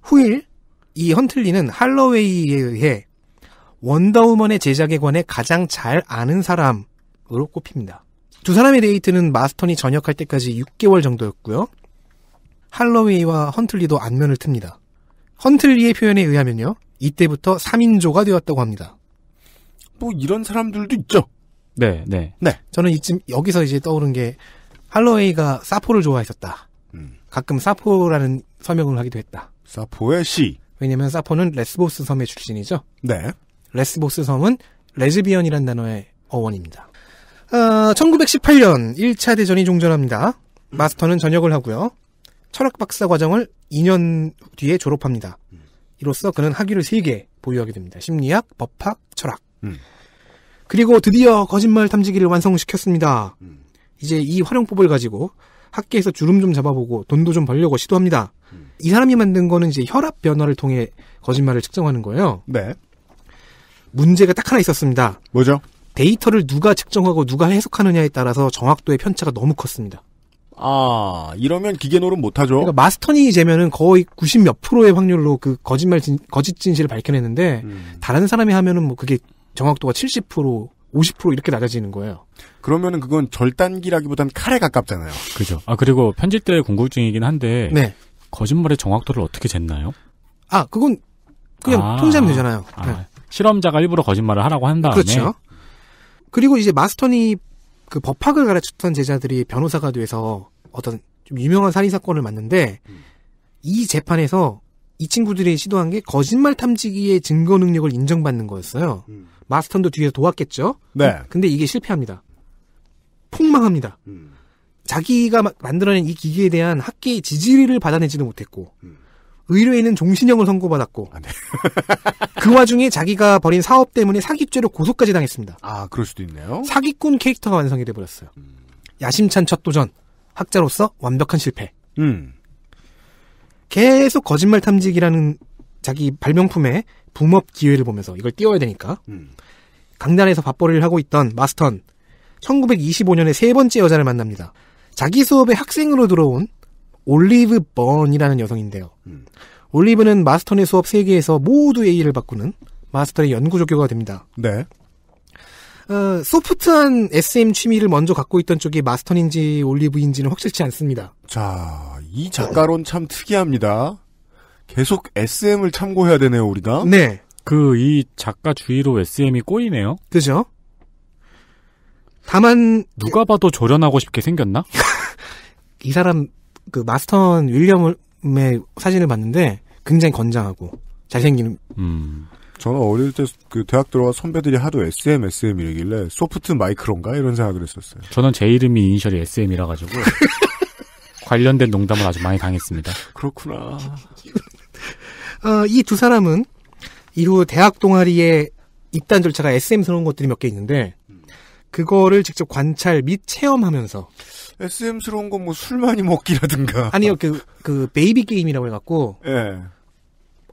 후일 이 헌틀리는 할로웨이에 의해 원더우먼의 제작에 관해 가장 잘 아는 사람으로 꼽힙니다. 두 사람의 데이트는 마스턴이 전역할 때까지 6개월 정도였고요. 할로웨이와 헌틀리도 안면을 틉니다. 헌틀리의 표현에 의하면요. 이때부터 3인조가 되었다고 합니다. 뭐 이런 사람들도 있죠. 네, 네. 네. 저는 이쯤 여기서 이제 떠오른 게 할로웨이가 사포를 좋아했었다. 음. 가끔 사포라는 서명을 하기도 했다. 사포의 시. 왜냐면 사포는 레스보스 섬의 출신이죠. 네. 레스보스 섬은 레즈비언이란 단어의 어원입니다. 어, 1918년 1차 대전이 종전합니다. 마스터는 전역을 하고요. 철학 박사 과정을 2년 뒤에 졸업합니다. 이로써 그는 학위를 3개 보유하게 됩니다. 심리학, 법학, 철학. 음. 그리고 드디어 거짓말 탐지기를 완성시켰습니다. 음. 이제 이 활용법을 가지고 학계에서 주름 좀 잡아보고 돈도 좀 벌려고 시도합니다. 음. 이 사람이 만든 거는 이제 혈압 변화를 통해 거짓말을 측정하는 거예요. 네. 문제가 딱 하나 있었습니다. 뭐죠? 데이터를 누가 측정하고 누가 해석하느냐에 따라서 정확도의 편차가 너무 컸습니다. 아, 이러면 기계노름 못하죠. 그러니까 마스터니 재면은 거의 90 몇 프로의 확률로 그 거짓말 진, 거짓 진실을 밝혀냈는데 음. 다른 사람이 하면은 뭐 그게 정확도가 70% 50% 이렇게 낮아지는 거예요. 그러면은 그건 절단기라기보단 칼에 가깝잖아요. 그죠. 아, 그리고 편집대의 궁금증이긴 한데. 네. 거짓말의 정확도를 어떻게 쟀나요? 아, 그건 그냥 아, 통제하면 되잖아요. 아, 네. 실험자가 일부러 거짓말을 하라고 한 다음에. 그렇죠. 그리고 이제 마스터니 그 법학을 가르쳤던 제자들이 변호사가 돼서 어떤 좀 유명한 살인 사건을 맞는데 음. 이 재판에서 이 친구들이 시도한 게 거짓말 탐지기의 증거 능력을 인정받는 거였어요. 음. 마스턴도 뒤에서 도왔겠죠? 네. 근데 이게 실패합니다. 폭망합니다. 음. 자기가 만들어낸 이 기계에 대한 학계의 지지를 받아내지도 못했고, 음. 의뢰인은 종신형을 선고받았고, 아, 네. 그 와중에 자기가 벌인 사업 때문에 사기죄로 고소까지 당했습니다. 아, 그럴 수도 있네요. 사기꾼 캐릭터가 완성이 돼버렸어요. 음. 야심찬 첫 도전, 학자로서 완벽한 실패. 음. 계속 거짓말 탐지기라는 자기 발명품의 붐업 기회를 보면서 이걸 띄워야 되니까 음. 강단에서 밥벌이를 하고 있던 마스턴 1925년에 세 번째 여자를 만납니다. 자기 수업에 학생으로 들어온 올리브 번이라는 여성인데요. 음. 올리브는 마스턴의 수업 세계에서 모두 A를 바꾸는 마스터의 연구 조교가 됩니다. 네. 어, 소프트한 SM 취미를 먼저 갖고 있던 쪽이 마스터인지 올리브인지는 확실치 않습니다. 자, 이 작가론 참 특이합니다. 계속 SM을 참고해야 되네요, 우리가. 네. 그, 이 작가 주위로 SM이 꼬이네요. 그죠? 다만. 누가 봐도 조련하고 싶게 생겼나? 이 사람, 그, 마스턴 윌리엄의 사진을 봤는데, 굉장히 건장하고, 잘생기는. 음. 저는 어릴 때 그 대학 들어와 선배들이 하도 SM, SM 이러길래 소프트 마이크론가 이런 생각을 했었어요. 저는 제 이름이 이니셜이 SM이라 가지고 관련된 농담을 아주 많이 당했습니다. 그렇구나. 어, 이두 사람은 이후 대학 동아리에 입단 절차가 SM스러운 것들이 몇 개 있는데 그거를 직접 관찰 및 체험하면서 SM스러운 건 뭐 술 많이 먹기라든가 아니요 그그 그 베이비 게임이라고 해갖고 예.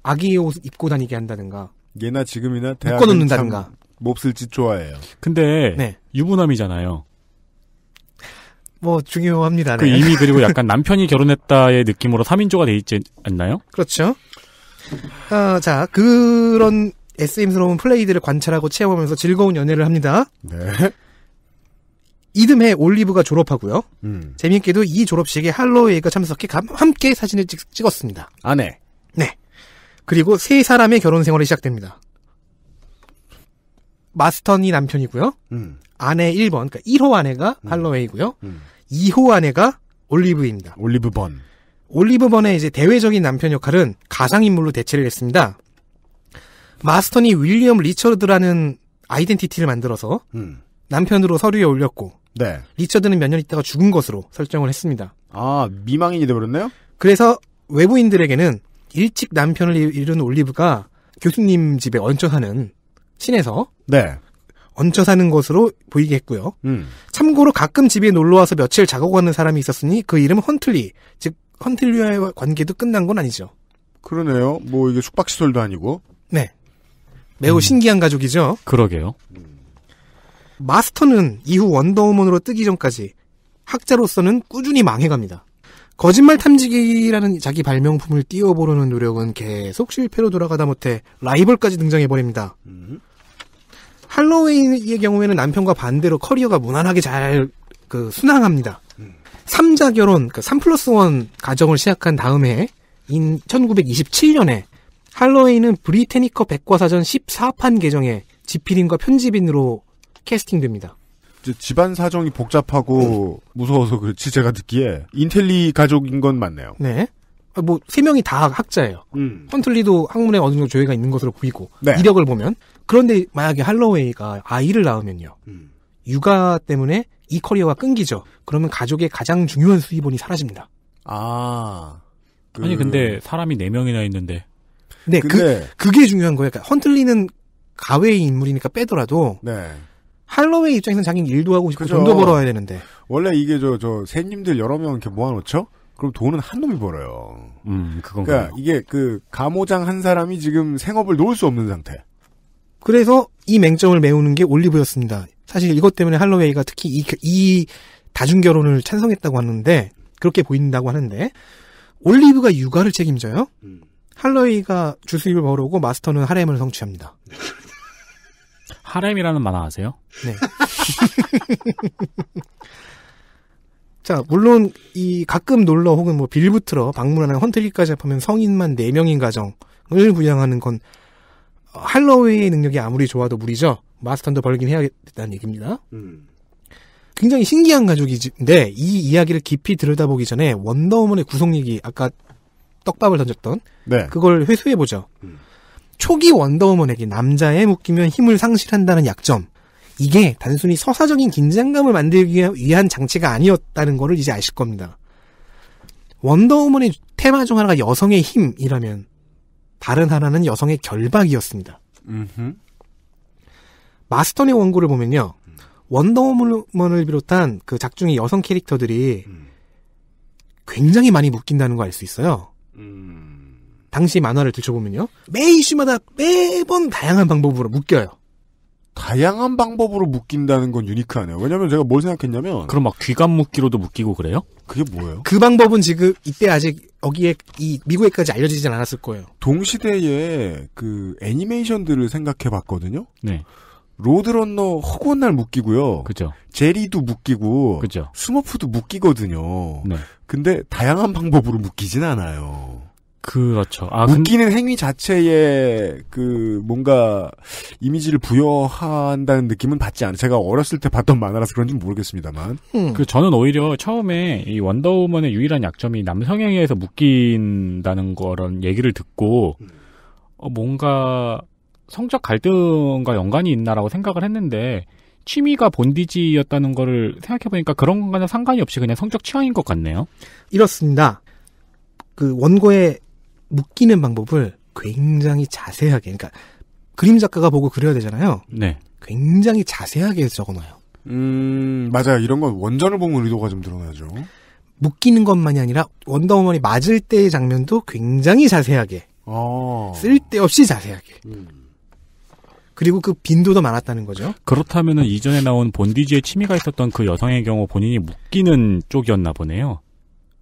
아기 옷 입고 다니게 한다든가 예나 지금이나 대학은 참 몹쓸 짓 좋아해요. 근데 네. 유부남이잖아요. 뭐 중요합니다. 그 네. 그 이미 그리고 약간 남편이 결혼했다의 느낌으로 3인조가 돼 있지 않나요? 그렇죠. 어, 자 그런 SM스러운 플레이들을 관찰하고 체험하면서 즐거운 연애를 합니다. 네. 이듬해 올리브가 졸업하고요. 음. 재밌게도이 졸업식에 할로웨이가 참석해 함께 사진을 찍, 었습니다 아내. 네. 그리고 세 사람의 결혼 생활이 시작됩니다. 마스턴이 남편이고요. 음. 아내 1번, 그러니까 1호 아내가 음. 할로웨이고요. 음. 2호 아내가 올리브입니다. 올리브 번. 올리브 번의 이제 대외적인 남편 역할은 가상인물로 대체를 했습니다. 마스턴이 윌리엄 리처드라는 아이덴티티를 만들어서 음. 남편으로 서류에 올렸고 네. 리처드는 몇 년 있다가 죽은 것으로 설정을 했습니다. 아 미망인이 되버렸네요 그래서 외부인들에게는 일찍 남편을 잃은 올리브가 교수님 집에 얹혀 사는 시내서 네. 얹혀 사는 것으로 보이게 했고요. 음. 참고로 가끔 집에 놀러 와서 며칠 자고 가는 사람이 있었으니 그 이름은 헌틀리, 즉 헌틀리와의 관계도 끝난 건 아니죠. 그러네요. 뭐 이게 숙박 시설도 아니고. 네. 매우 음. 신기한 가족이죠. 그러게요. 마스터는 이후 원더우먼으로 뜨기 전까지 학자로서는 꾸준히 망해갑니다. 거짓말 탐지기라는 자기 발명품을 띄워보려는 노력은 계속 실패로 돌아가다 못해 라이벌까지 등장해버립니다. 음. 할로웨이의 경우에는 남편과 반대로 커리어가 무난하게 잘그 순항합니다. 음. 3자 결혼, 그3 플러스 1 가정을 시작한 다음에 인 1927년에 할로웨이는 브리테니커 백과사전 14판 계정에 지필인과 편집인으로 캐스팅됩니다. 집안 사정이 복잡하고 음. 무서워서 그렇지 제가 듣기에 인텔리 가족인 건 맞네요. 네. 아, 뭐세 명이 다 학자예요. 음. 헌틀리도 학문에 어느 정도 조예가 있는 것으로 보이고 네. 이력을 보면 그런데 만약에 할로웨이가 아이를 낳으면요. 음. 육아 때문에 이 커리어가 끊기죠. 그러면 가족의 가장 중요한 수입원이 사라집니다. 아. 그... 아니 근데 사람이 네 명이나 있는데. 네, 그, 근데... 그 그게 중요한 거예요. 그러니까 헌틀리는 가외의 인물이니까 빼더라도 네. 할로웨이 입장에서는 자기는 일도 하고 싶고 그죠. 돈도 벌어야 되는데. 원래 이게 저, 저, 새님들 여러 명 이렇게 모아놓죠? 그럼 돈은 한 놈이 벌어요. 음, 그건 그러니까 그래요. 이게 그 감호장 한 사람이 지금 생업을 놓을 수 없는 상태. 그래서 이 맹점을 메우는 게 올리브였습니다. 사실 이것 때문에 할로웨이가 특히 이, 이 다중 결혼을 찬성했다고 하는데 그렇게 보인다고 하는데 올리브가 육아를 책임져요. 음. 할로웨이가 주수입을 벌어오고 마스터는 하렘을 성취합니다. 하렘이라는 만화 아세요? 네. 자, 물론 이 가끔 놀러 혹은 뭐 빌붙으러 방문하는 헌트리까지 합하면 성인만 4명인 가정을 부양하는 건 할로웨이의 능력이 아무리 좋아도 무리죠. 마스턴도 벌긴 해야겠다는 얘기입니다. 음. 굉장히 신기한 가족이인데 지이 이야기를 깊이 들여다보기 전에 원더우먼의 구속 얘기 아까 떡밥을 던졌던 네. 그걸 회수해 보죠. 음. 초기 원더우먼에게 남자에 묶이면 힘을 상실한다는 약점. 이게 단순히 서사적인 긴장감을 만들기 위한 장치가 아니었다는 것을 이제 아실 겁니다. 원더우먼의 테마 중 하나가 여성의 힘이라면 다른 하나는 여성의 결박이었습니다. 음흠. 마스터의 원고를 보면요. 원더우먼을 비롯한 그 작중의 여성 캐릭터들이 음. 굉장히 많이 묶인다는 걸 알 수 있어요. 음. 당시 만화를 들춰보면요. 매 이슈마다 매번 다양한 방법으로 묶여요. 다양한 방법으로 묶인다는 건 유니크하네요. 왜냐면 제가 뭘 생각했냐면 그럼 막 귀감 묶기로도 묶이고 그래요? 그게 뭐예요? 그 방법은 지금 이때 아직 여기에 이 미국에까지 알려지진 않았을 거예요. 동시대에 그 애니메이션들을 생각해 봤거든요. 네. 로드런너 허구날 묶이고요. 그죠. 제리도 묶이고 그죠. 스머프도 묶이거든요. 네. 근데 다양한 방법으로 묶이진 않아요. 그렇죠. 아, 웃기는 근... 행위 자체에 그 뭔가 이미지를 부여한다는 느낌은 받지 않아요. 제가 어렸을 때 봤던 만화라서 그런지 모르겠습니다만. 음. 그 저는 오히려 처음에 이 원더우먼의 유일한 약점이 남성향에 의서 묶인다는 거란 얘기를 듣고 어, 뭔가 성적 갈등과 연관이 있나라고 생각을 했는데 취미가 본디지였다는 거를 생각해보니까 그런 건과는 상관이 없이 그냥 성적 취향인 것 같네요. 이렇습니다. 그 원고에 묶이는 방법을 굉장히 자세하게, 그러니까 그림 작가가 보고 그려야 되잖아요. 네. 굉장히 자세하게 적어놔요. 음, 맞아요. 이런 건 원전을 보면 의도가 좀 드러나죠. 묶이는 것만이 아니라 원더우먼이 맞을 때의 장면도 굉장히 자세하게. 아. 쓸데없이 자세하게. 음. 그리고 그 빈도도 많았다는 거죠. 그렇다면 이전에 나온 본디지의 취미가 있었던 그 여성의 경우 본인이 묶이는 쪽이었나 보네요.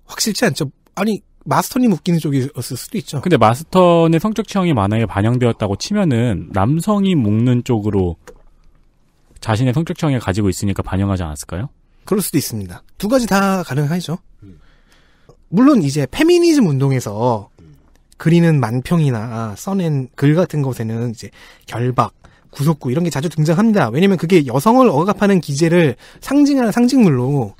확실치 않죠. 아니 마스턴이 묶이는 쪽이었을 수도 있죠. 근데 마스턴의 성적 취향이 만화에 반영되었다고 치면은 남성이 묶는 쪽으로 자신의 성적 취향을 가지고 있으니까 반영하지 않았을까요? 그럴 수도 있습니다. 두 가지 다 가능하죠. 물론 이제 페미니즘 운동에서 그리는 만평이나 써낸 글 같은 것에는 이제 결박, 구속구 이런 게 자주 등장합니다. 왜냐면 그게 여성을 억압하는 기제를 상징하는 상징물로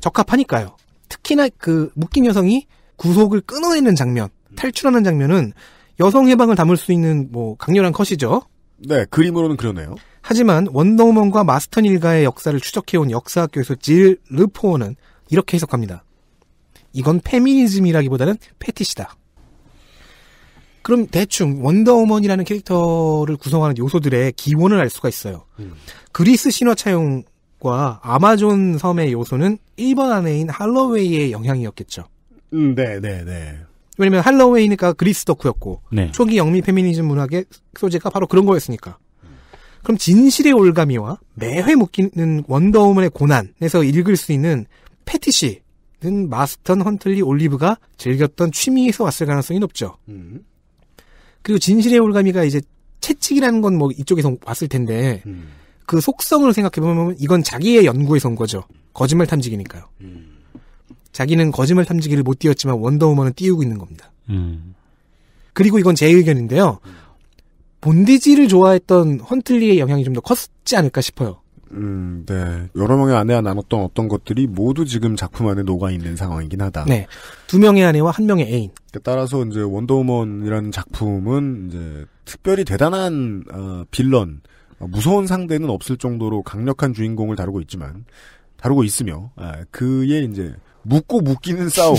적합하니까요. 특히나 그 묶인 여성이 구속을 끊어내는 장면, 음. 탈출하는 장면은 여성 해방을 담을 수 있는 뭐 강렬한 컷이죠. 네, 그림으로는 그러네요. 하지만 원더우먼과 마스턴 일가의 역사를 추적해온 역사학교에서 질 르포어는 이렇게 해석합니다. 이건 페미니즘이라기보다는 패티시다. 그럼 대충 원더우먼이라는 캐릭터를 구성하는 요소들의 기원을 알 수가 있어요. 음. 그리스 신화 차용과 아마존 섬의 요소는 1번 안에인 할로웨이의 영향이었겠죠. 음, 네, 네, 네. 왜냐면 할로웨이니까 그리스 덕후였고 네. 초기 영미 페미니즘 문학의 소재가 바로 그런 거였으니까. 그럼 진실의 올가미와 매회 묶이는 원더우먼의 고난에서 읽을 수 있는 패티시는 마스턴 헌틀리 올리브가 즐겼던 취미에서 왔을 가능성이 높죠. 음. 그리고 진실의 올가미가 이제 채찍이라는 건 뭐 이쪽에서 왔을 텐데 음. 그 속성을 생각해 보면 이건 자기의 연구에서 온 거죠. 거짓말 탐지기니까요. 음. 자기는 거짓말 탐지기를 못 띄웠지만 원더우먼은 띄우고 있는 겁니다. 음. 그리고 이건 제 의견인데요. 본디지를 좋아했던 헌틀리의 영향이 좀 더 컸지 않을까 싶어요. 음, 네. 여러 명의 아내와 나눴던 어떤 것들이 모두 지금 작품 안에 녹아 있는 상황이긴 하다. 네. 두 명의 아내와 한 명의 애인. 그러니까 따라서 이제 원더우먼이라는 작품은 이제 특별히 대단한 어, 빌런, 어, 무서운 상대는 없을 정도로 강력한 주인공을 다루고 있지만 다루고 있으며 아, 그의 이제 묶고 묶이는 싸움에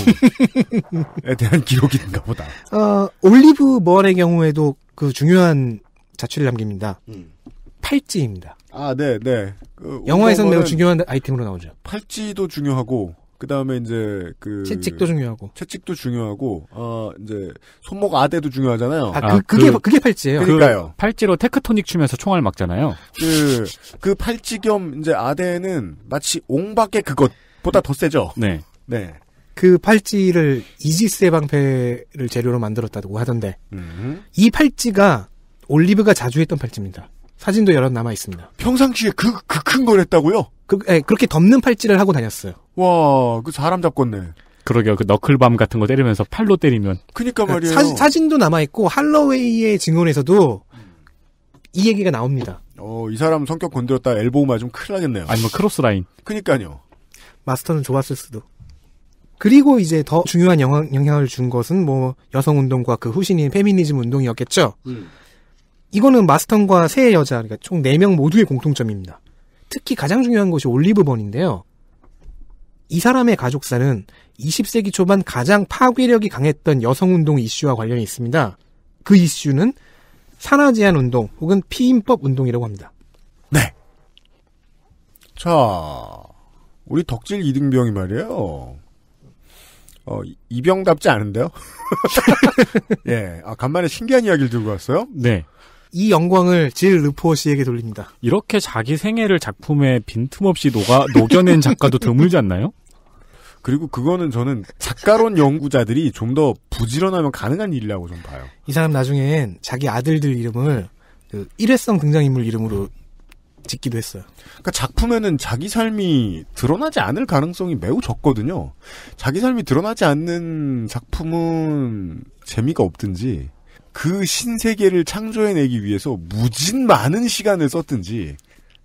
대한 기록인가 보다. 어, 올리브 멀의 경우에도 그 중요한 자취를 남깁니다. 음. 팔찌입니다. 아, 네, 네. 그 영화에서는 매우 중요한 아이템으로 나오죠. 팔찌도 중요하고, 그 다음에 이제 그 채찍도 중요하고 채찍도 중요하고 어 이제 손목 아대도 중요하잖아요. 아, 아 그, 그게 그, 게 팔찌예요. 그러니까요. 그 팔찌로 테크토닉 추면서 총알 막잖아요. 그그 그 팔찌 겸 이제 아대는 마치 옹박의 그것보다 더 세죠. 네. 네. 그 팔찌를 이지스의 방패를 재료로 만들었다고 하던데 음. 이 팔찌가 올리브가 자주 했던 팔찌입니다. 사진도 여러 남아 있습니다. 평상시에 그 그큰걸 했다고요? 그 네, 그렇게 덮는 팔찌를 하고 다녔어요. 와, 그 사람 잡겠네. 그러게요. 그 너클밤 같은 거 때리면서 팔로 때리면. 그니까 그러니까 말이에요. 사, 사진도 남아 있고 할로웨이의 증언에서도 이 얘기가 나옵니다. 어, 이 사람 성격 건드렸다 엘보우 맞으면 큰일 나겠네요. 아니면 뭐 크로스 라인. 그니까요. 마스터는 좋았을 수도. 그리고 이제 더 중요한 영향, 영향을 준 것은 뭐 여성운동과 그 후신인 페미니즘 운동이었겠죠. 음. 이거는 마스턴과 세 여자, 그러니까 총 네 명 모두의 공통점입니다. 특히 가장 중요한 것이 올리브 번인데요. 이 사람의 가족사는 20세기 초반 가장 파괴력이 강했던 여성운동 이슈와 관련이 있습니다. 그 이슈는 산화제한 운동 혹은 피임법 운동이라고 합니다. 네. 자, 우리 덕질 이등병이 말이에요. 어, 이병답지 않은데요? 예. 아, 간만에 신기한 이야기를 들고 왔어요? 네. 이 영광을 질 르포어 씨에게 돌립니다. 이렇게 자기 생애를 작품에 빈틈없이 녹아, 녹여낸 작가도 드물지 않나요? 그리고 그거는 저는 작가론 연구자들이 좀 더 부지런하면 가능한 일이라고 좀 봐요. 이 사람 나중엔 자기 아들들 이름을 그 일회성 등장인물 이름으로 짓기도 했어요. 그러니까 작품에는 자기 삶이 드러나지 않을 가능성이 매우 적거든요. 자기 삶이 드러나지 않는 작품은 재미가 없든지 그 신세계를 창조해내기 위해서 무진 많은 시간을 썼든지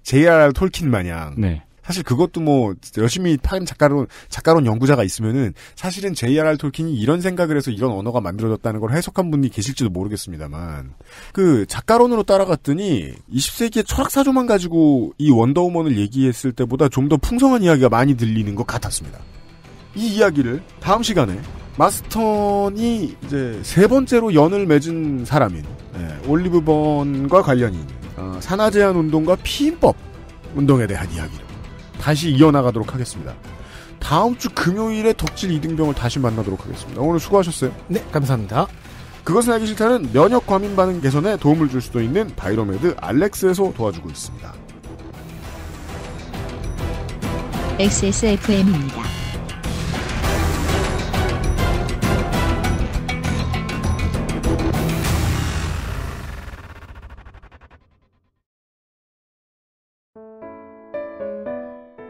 JRR 톨킨 마냥 네. 사실 그것도 뭐 열심히 타인 작가론 작가론 연구자가 있으면은 사실은 J.R.R. 톨킨이 이런 생각을 해서 이런 언어가 만들어졌다는 걸 해석한 분이 계실지도 모르겠습니다만 그 작가론으로 따라갔더니 20세기의 철학사조만 가지고 이 원더우먼을 얘기했을 때보다 좀 더 풍성한 이야기가 많이 들리는 것 같았습니다. 이 이야기를 다음 시간에 마스턴이 이제 세 번째로 연을 맺은 사람인 예, 올리브 번과 관련이 있는 어, 산화제한 운동과 피임법 운동에 대한 이야기를 다시 이어나가도록 하겠습니다. 다음 주 금요일에 덕질 이등병을 다시 만나도록 하겠습니다. 오늘 수고하셨어요. 네, 감사합니다. 그것은 알기 싫다는 면역 과민 반응 개선에 도움을 줄 수도 있는 바이로메드 알렉스에서 도와주고 있습니다. XSFM입니다.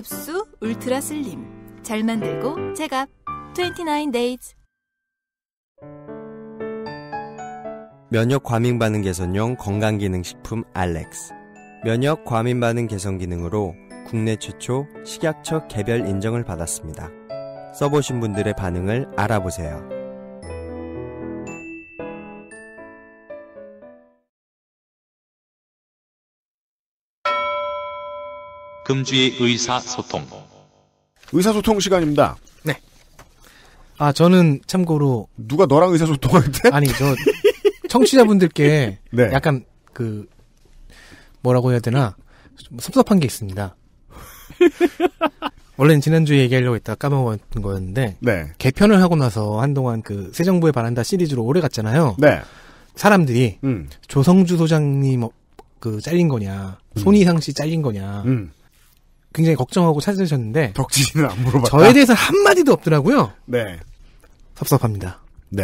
흡수 울트라 슬림 잘 만들고 제값 29 days 면역 과민 반응 개선용 건강 기능 식품 알렉스 면역 과민 반응 개선 기능으로 국내 최초 식약처 개별 인정을 받았습니다. 써보신 분들의 반응을 알아보세요. 금주의 의사소통. 의사소통 시간입니다. 네. 아, 저는 참고로. 누가 너랑 의사소통할 때? 아니, 저, 청취자분들께. 네. 약간, 그, 뭐라고 해야 되나. 섭섭한 게 있습니다. 원래는 지난주에 얘기하려고 했다 가 까먹은 거였는데. 네. 개편을 하고 나서 한동안 그, 새 정부에 바란다 시리즈로 오래 갔잖아요. 네. 사람들이. 음. 조성주 소장님 어, 그 잘린 거냐, 음. 손희상 씨 잘린 거냐, 음. 굉장히 걱정하고 찾으셨는데 덕진이는 안 물어봤다. 저에 대해서 한 마디도 없더라고요. 네. 섭섭합니다. 네.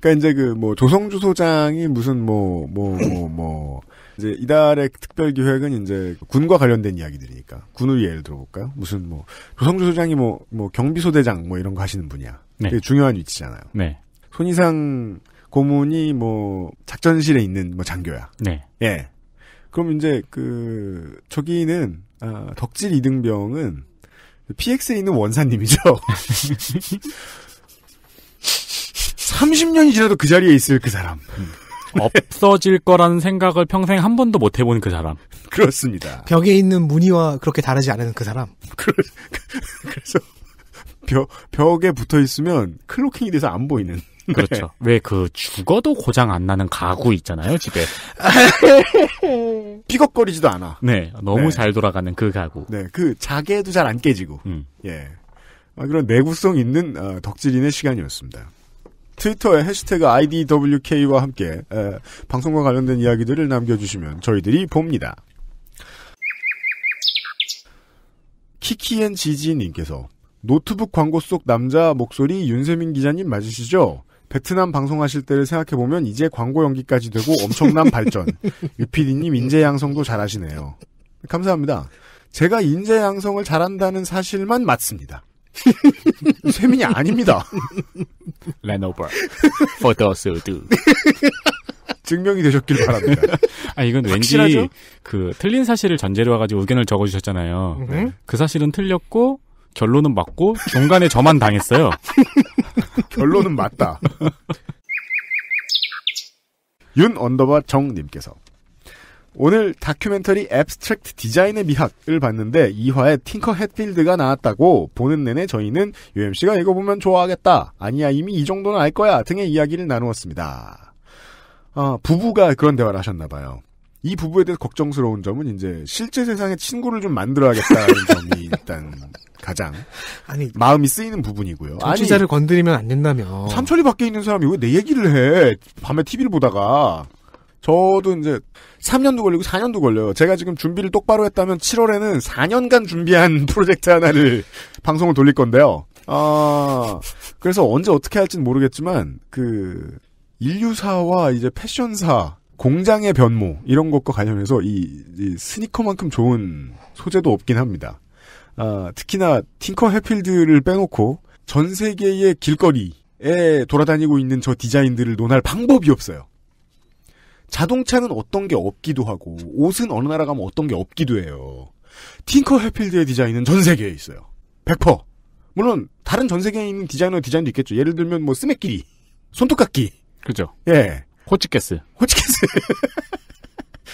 그러니까 이제 그 뭐 조성주 소장이 무슨 뭐뭐 뭐 뭐, 뭐, 뭐 이제 이달의 특별 기획은 이제 군과 관련된 이야기들이니까 군을 예를 들어볼까요? 무슨 뭐 조성주 소장이 뭐뭐 뭐 경비소대장 뭐 이런 거 하시는 분이야. 네. 되게 중요한 위치잖아요. 네. 손이상 고문이 뭐 작전실에 있는 뭐 장교야. 네. 예. 그럼 이제 그 저기는 아, 덕질 이등병은 PX에 있는 원사님이죠. 30년이 지나도 그 자리에 있을 그 사람. 없어질 거라는 생각을 평생 한 번도 못 해본 그 사람. 그렇습니다. 벽에 있는 무늬와 그렇게 다르지 않은 그 사람. 그래서 벽, 벽에 붙어 있으면 클로킹이 돼서 안 보이는. 그렇죠. 왜 그 죽어도 고장 안 나는 가구 있잖아요, 집에. 삐걱거리지도 않아. 네, 너무 네. 잘 돌아가는 그 가구. 네, 그 자개도 잘 안 깨지고. 음. 예. 아, 그런 내구성 있는 어, 덕질인의 시간이었습니다. 트위터에 해시태그 IDWK와 함께 에, 방송과 관련된 이야기들을 남겨주시면 저희들이 봅니다. 키키앤지지님께서 노트북 광고 속 남자 목소리 윤세민 기자님 맞으시죠? 베트남 방송하실 때를 생각해 보면 이제 광고 연기까지 되고 엄청난 발전. 유피디님 인재 양성도 잘하시네요. 감사합니다. 제가 인재 양성을 잘한다는 사실만 맞습니다. 세민이 아닙니다. 레노버 포토스두 증명이 되셨길 바랍니다. 아 이건 확실하죠? 왠지 그 틀린 사실을 전제로 해가지고 의견을 적어주셨잖아요. 네. 네. 그 사실은 틀렸고 결론은 맞고 중간에 저만 당했어요. 결론은 맞다. 윤 언더바 정님께서 오늘 다큐멘터리 앱스트랙트 디자인의 미학을 봤는데 2화에 틴커 햇필드가 나왔다고 보는 내내 저희는 UMC가 읽어보면 좋아하겠다. 아니야 이미 이 정도는 알 거야 등의 이야기를 나누었습니다. 아, 부부가 그런 대화를 하셨나 봐요. 이 부부에 대해서 걱정스러운 점은 이제 실제 세상에 친구를 좀 만들어야겠다는 점이 일단 가장 아니 마음이 쓰이는 부분이고요. 정치자를 아니, 건드리면 안 된다며. 삼천리 밖에 있는 사람이 왜 내 얘기를 해? 밤에 TV를 보다가 저도 이제 3년도 걸리고 4년도 걸려요. 제가 지금 준비를 똑바로 했다면 7월에는 4년간 준비한 프로젝트 하나를 방송을 돌릴 건데요. 아 그래서 언제 어떻게 할지는 모르겠지만 그 인류사와 이제 패션사 공장의 변모 이런 것과 관련해서 이, 이 스니커만큼 좋은 소재도 없긴 합니다. 아, 특히나 틴커 해필드를 빼놓고 전 세계의 길거리에 돌아다니고 있는 저 디자인들을 논할 방법이 없어요. 자동차는 어떤 게 없기도 하고 옷은 어느 나라 가면 어떤 게 없기도 해요. 틴커 해필드의 디자인은 전 세계에 있어요. 100%. 물론 다른 전 세계에 있는 디자이너 디자인도 있겠죠. 예를 들면 뭐 스매끼리, 손톱깎기 그죠. 예. 호치케스. 호치케스.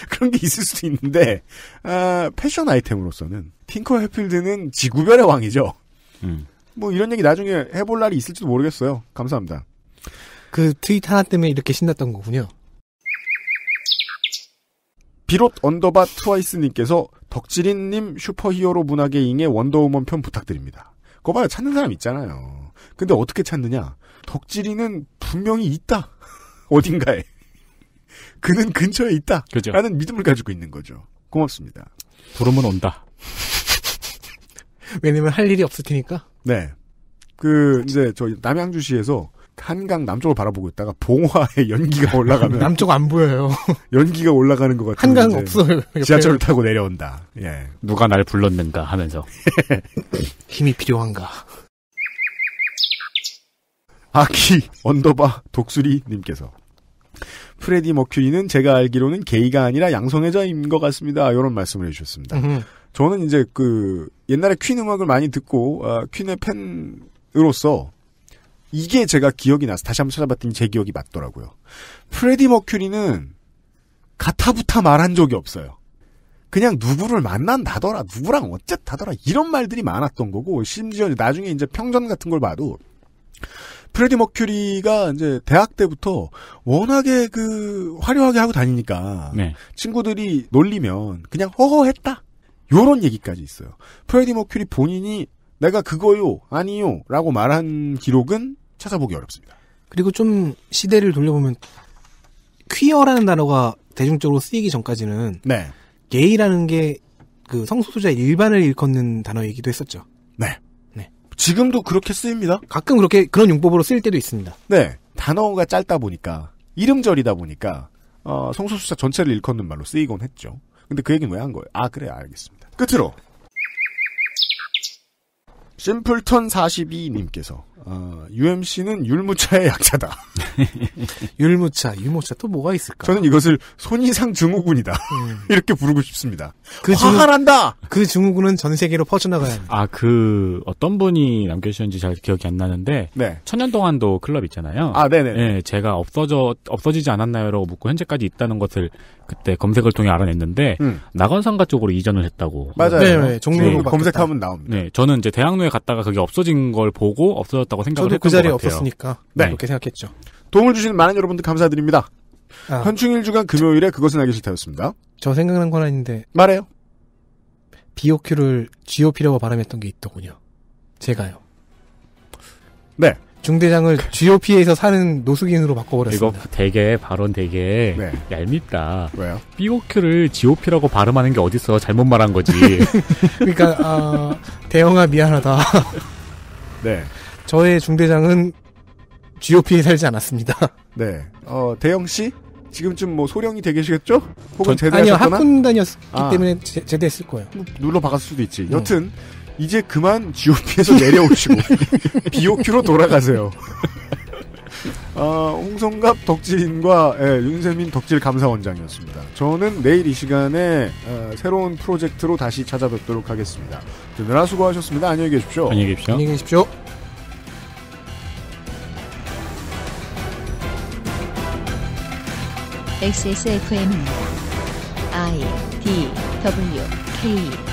그런 게 있을 수도 있는데 아, 패션 아이템으로서는 핑커 해필드는 지구별의 왕이죠. 음. 뭐 이런 얘기 나중에 해볼 날이 있을지도 모르겠어요. 감사합니다. 그 트윗 하나 때문에 이렇게 신났던 거군요. 비롯 언더바 트와이스님께서 덕질인님 슈퍼히어로 문학의 잉의 원더우먼 편 부탁드립니다. 거 봐요. 찾는 사람 있잖아요. 근데 어떻게 찾느냐? 덕질이는 분명히 있다. 어딘가에. 그는 근처에 있다. 그죠. 라는 믿음을 가지고 있는 거죠. 고맙습니다. 부름은 온다. 왜냐면 할 일이 없을 테니까. 네. 그 이제 저희 남양주시에서 한강 남쪽을 바라보고 있다가 봉화에 연기가 올라가면 남쪽 안 보여요. 연기가 올라가는 것 같아요. 한강 없어요. 지하철을 타고 내려온다. 예. 누가 날 불렀는가 하면서 힘이 필요한가. 아키 언더바 독수리 님께서 프레디 머큐리는 제가 알기로는 게이가 아니라 양성애자인 것 같습니다. 이런 말씀을 해주셨습니다. 저는 이제 그 옛날에 퀸 음악을 많이 듣고 아, 퀸의 팬으로서 이게 제가 기억이 나서 다시 한번 찾아봤더니 제 기억이 맞더라고요. 프레디 머큐리는 가타부타 말한 적이 없어요. 그냥 누구를 만난다더라, 누구랑 어쨌다더라 이런 말들이 많았던 거고 심지어 나중에 이제 평전 같은 걸 봐도 프레디 머큐리가 이제 대학 때부터 워낙에 그 화려하게 하고 다니니까 네. 친구들이 놀리면 그냥 허허했다. 요런 얘기까지 있어요. 프레디 머큐리 본인이 내가 그거요, 아니요, 라고 말한 기록은 찾아보기 어렵습니다. 그리고 좀 시대를 돌려보면, 퀴어라는 단어가 대중적으로 쓰이기 전까지는, 네. 게이라는 게 그 성소수자 일반을 일컫는 단어이기도 했었죠. 네. 네. 지금도 그렇게 쓰입니다. 가끔 그렇게, 그런 용법으로 쓰일 때도 있습니다. 네. 단어가 짧다 보니까, 이름절이다 보니까, 어, 성소수자 전체를 일컫는 말로 쓰이곤 했죠. 근데 그 얘기는 왜 한 거예요? 아, 그래, 알겠습니다. 끝으로 심플턴 42님께서 어, UMC는 율무차의 약자다. 율무차, 유모차 또 뭐가 있을까? 저는 이것을 손이상 증후군이다. 음. 이렇게 부르고 싶습니다. 그 화가 난다! 그 증후군은 전 세계로 퍼져나가야 합니다. 아, 그, 어떤 분이 남겨주셨는지 잘 기억이 안 나는데, 네. 천년 동안도 클럽 있잖아요. 아, 네네. 네, 예, 제가 없어져, 없어지지 않았나요? 라고 묻고 현재까지 있다는 것을 그때 검색을 통해 알아냈는데, 음. 낙원상가 쪽으로 이전을 했다고. 맞아요. 네, 네. 종로 네. 검색하면 나옵니다. 네, 저는 이제 대학로에 갔다가 그게 없어진 걸 보고, 없어졌 있었다고 생각을 그 했던 그 자리에 없었으니까 네. 그렇게 생각했죠. 도움을 주신 많은 여러분들 감사드립니다. 아. 현충일 주간 금요일에 그것은 알기 싫다였습니다. 저 생각난 건 아닌데 말해요. BOQ를 GOP라고 발음했던 게 있더군요. 제가요. 네. 중대장을 GOP에서 사는 노숙인으로 바꿔버렸습니다. 이거 되게 발언 되게 네. 얄밉다. 왜요? BOQ를 GOP라고 발음하는 게 어딨어? 잘못 말한 거지. 그러니까 아, 대영아 미안하다. 네. 저의 중대장은 GOP에 살지 않았습니다. 네. 어, 대영 씨? 지금쯤 뭐 소령이 되 계시겠죠? 혹은 제대하셨나 아니요, 학군 다녔기 아. 때문에 제, 제대했을 거예요. 뭐 눌러 박았을 수도 있지. 응. 네. 여튼 이제 그만 GOP에서 내려오시고 BOQ로 돌아가세요. 어, 홍성갑 덕질인과 예, 윤세민 덕질 감사원장이었습니다. 저는 내일 이 시간에 어, 새로운 프로젝트로 다시 찾아뵙도록 하겠습니다. 드느라 수고하셨습니다. 안녕히 계십시오. 안녕히 계십시오. 안녕히 계십시오. XSFM입니다. I D W K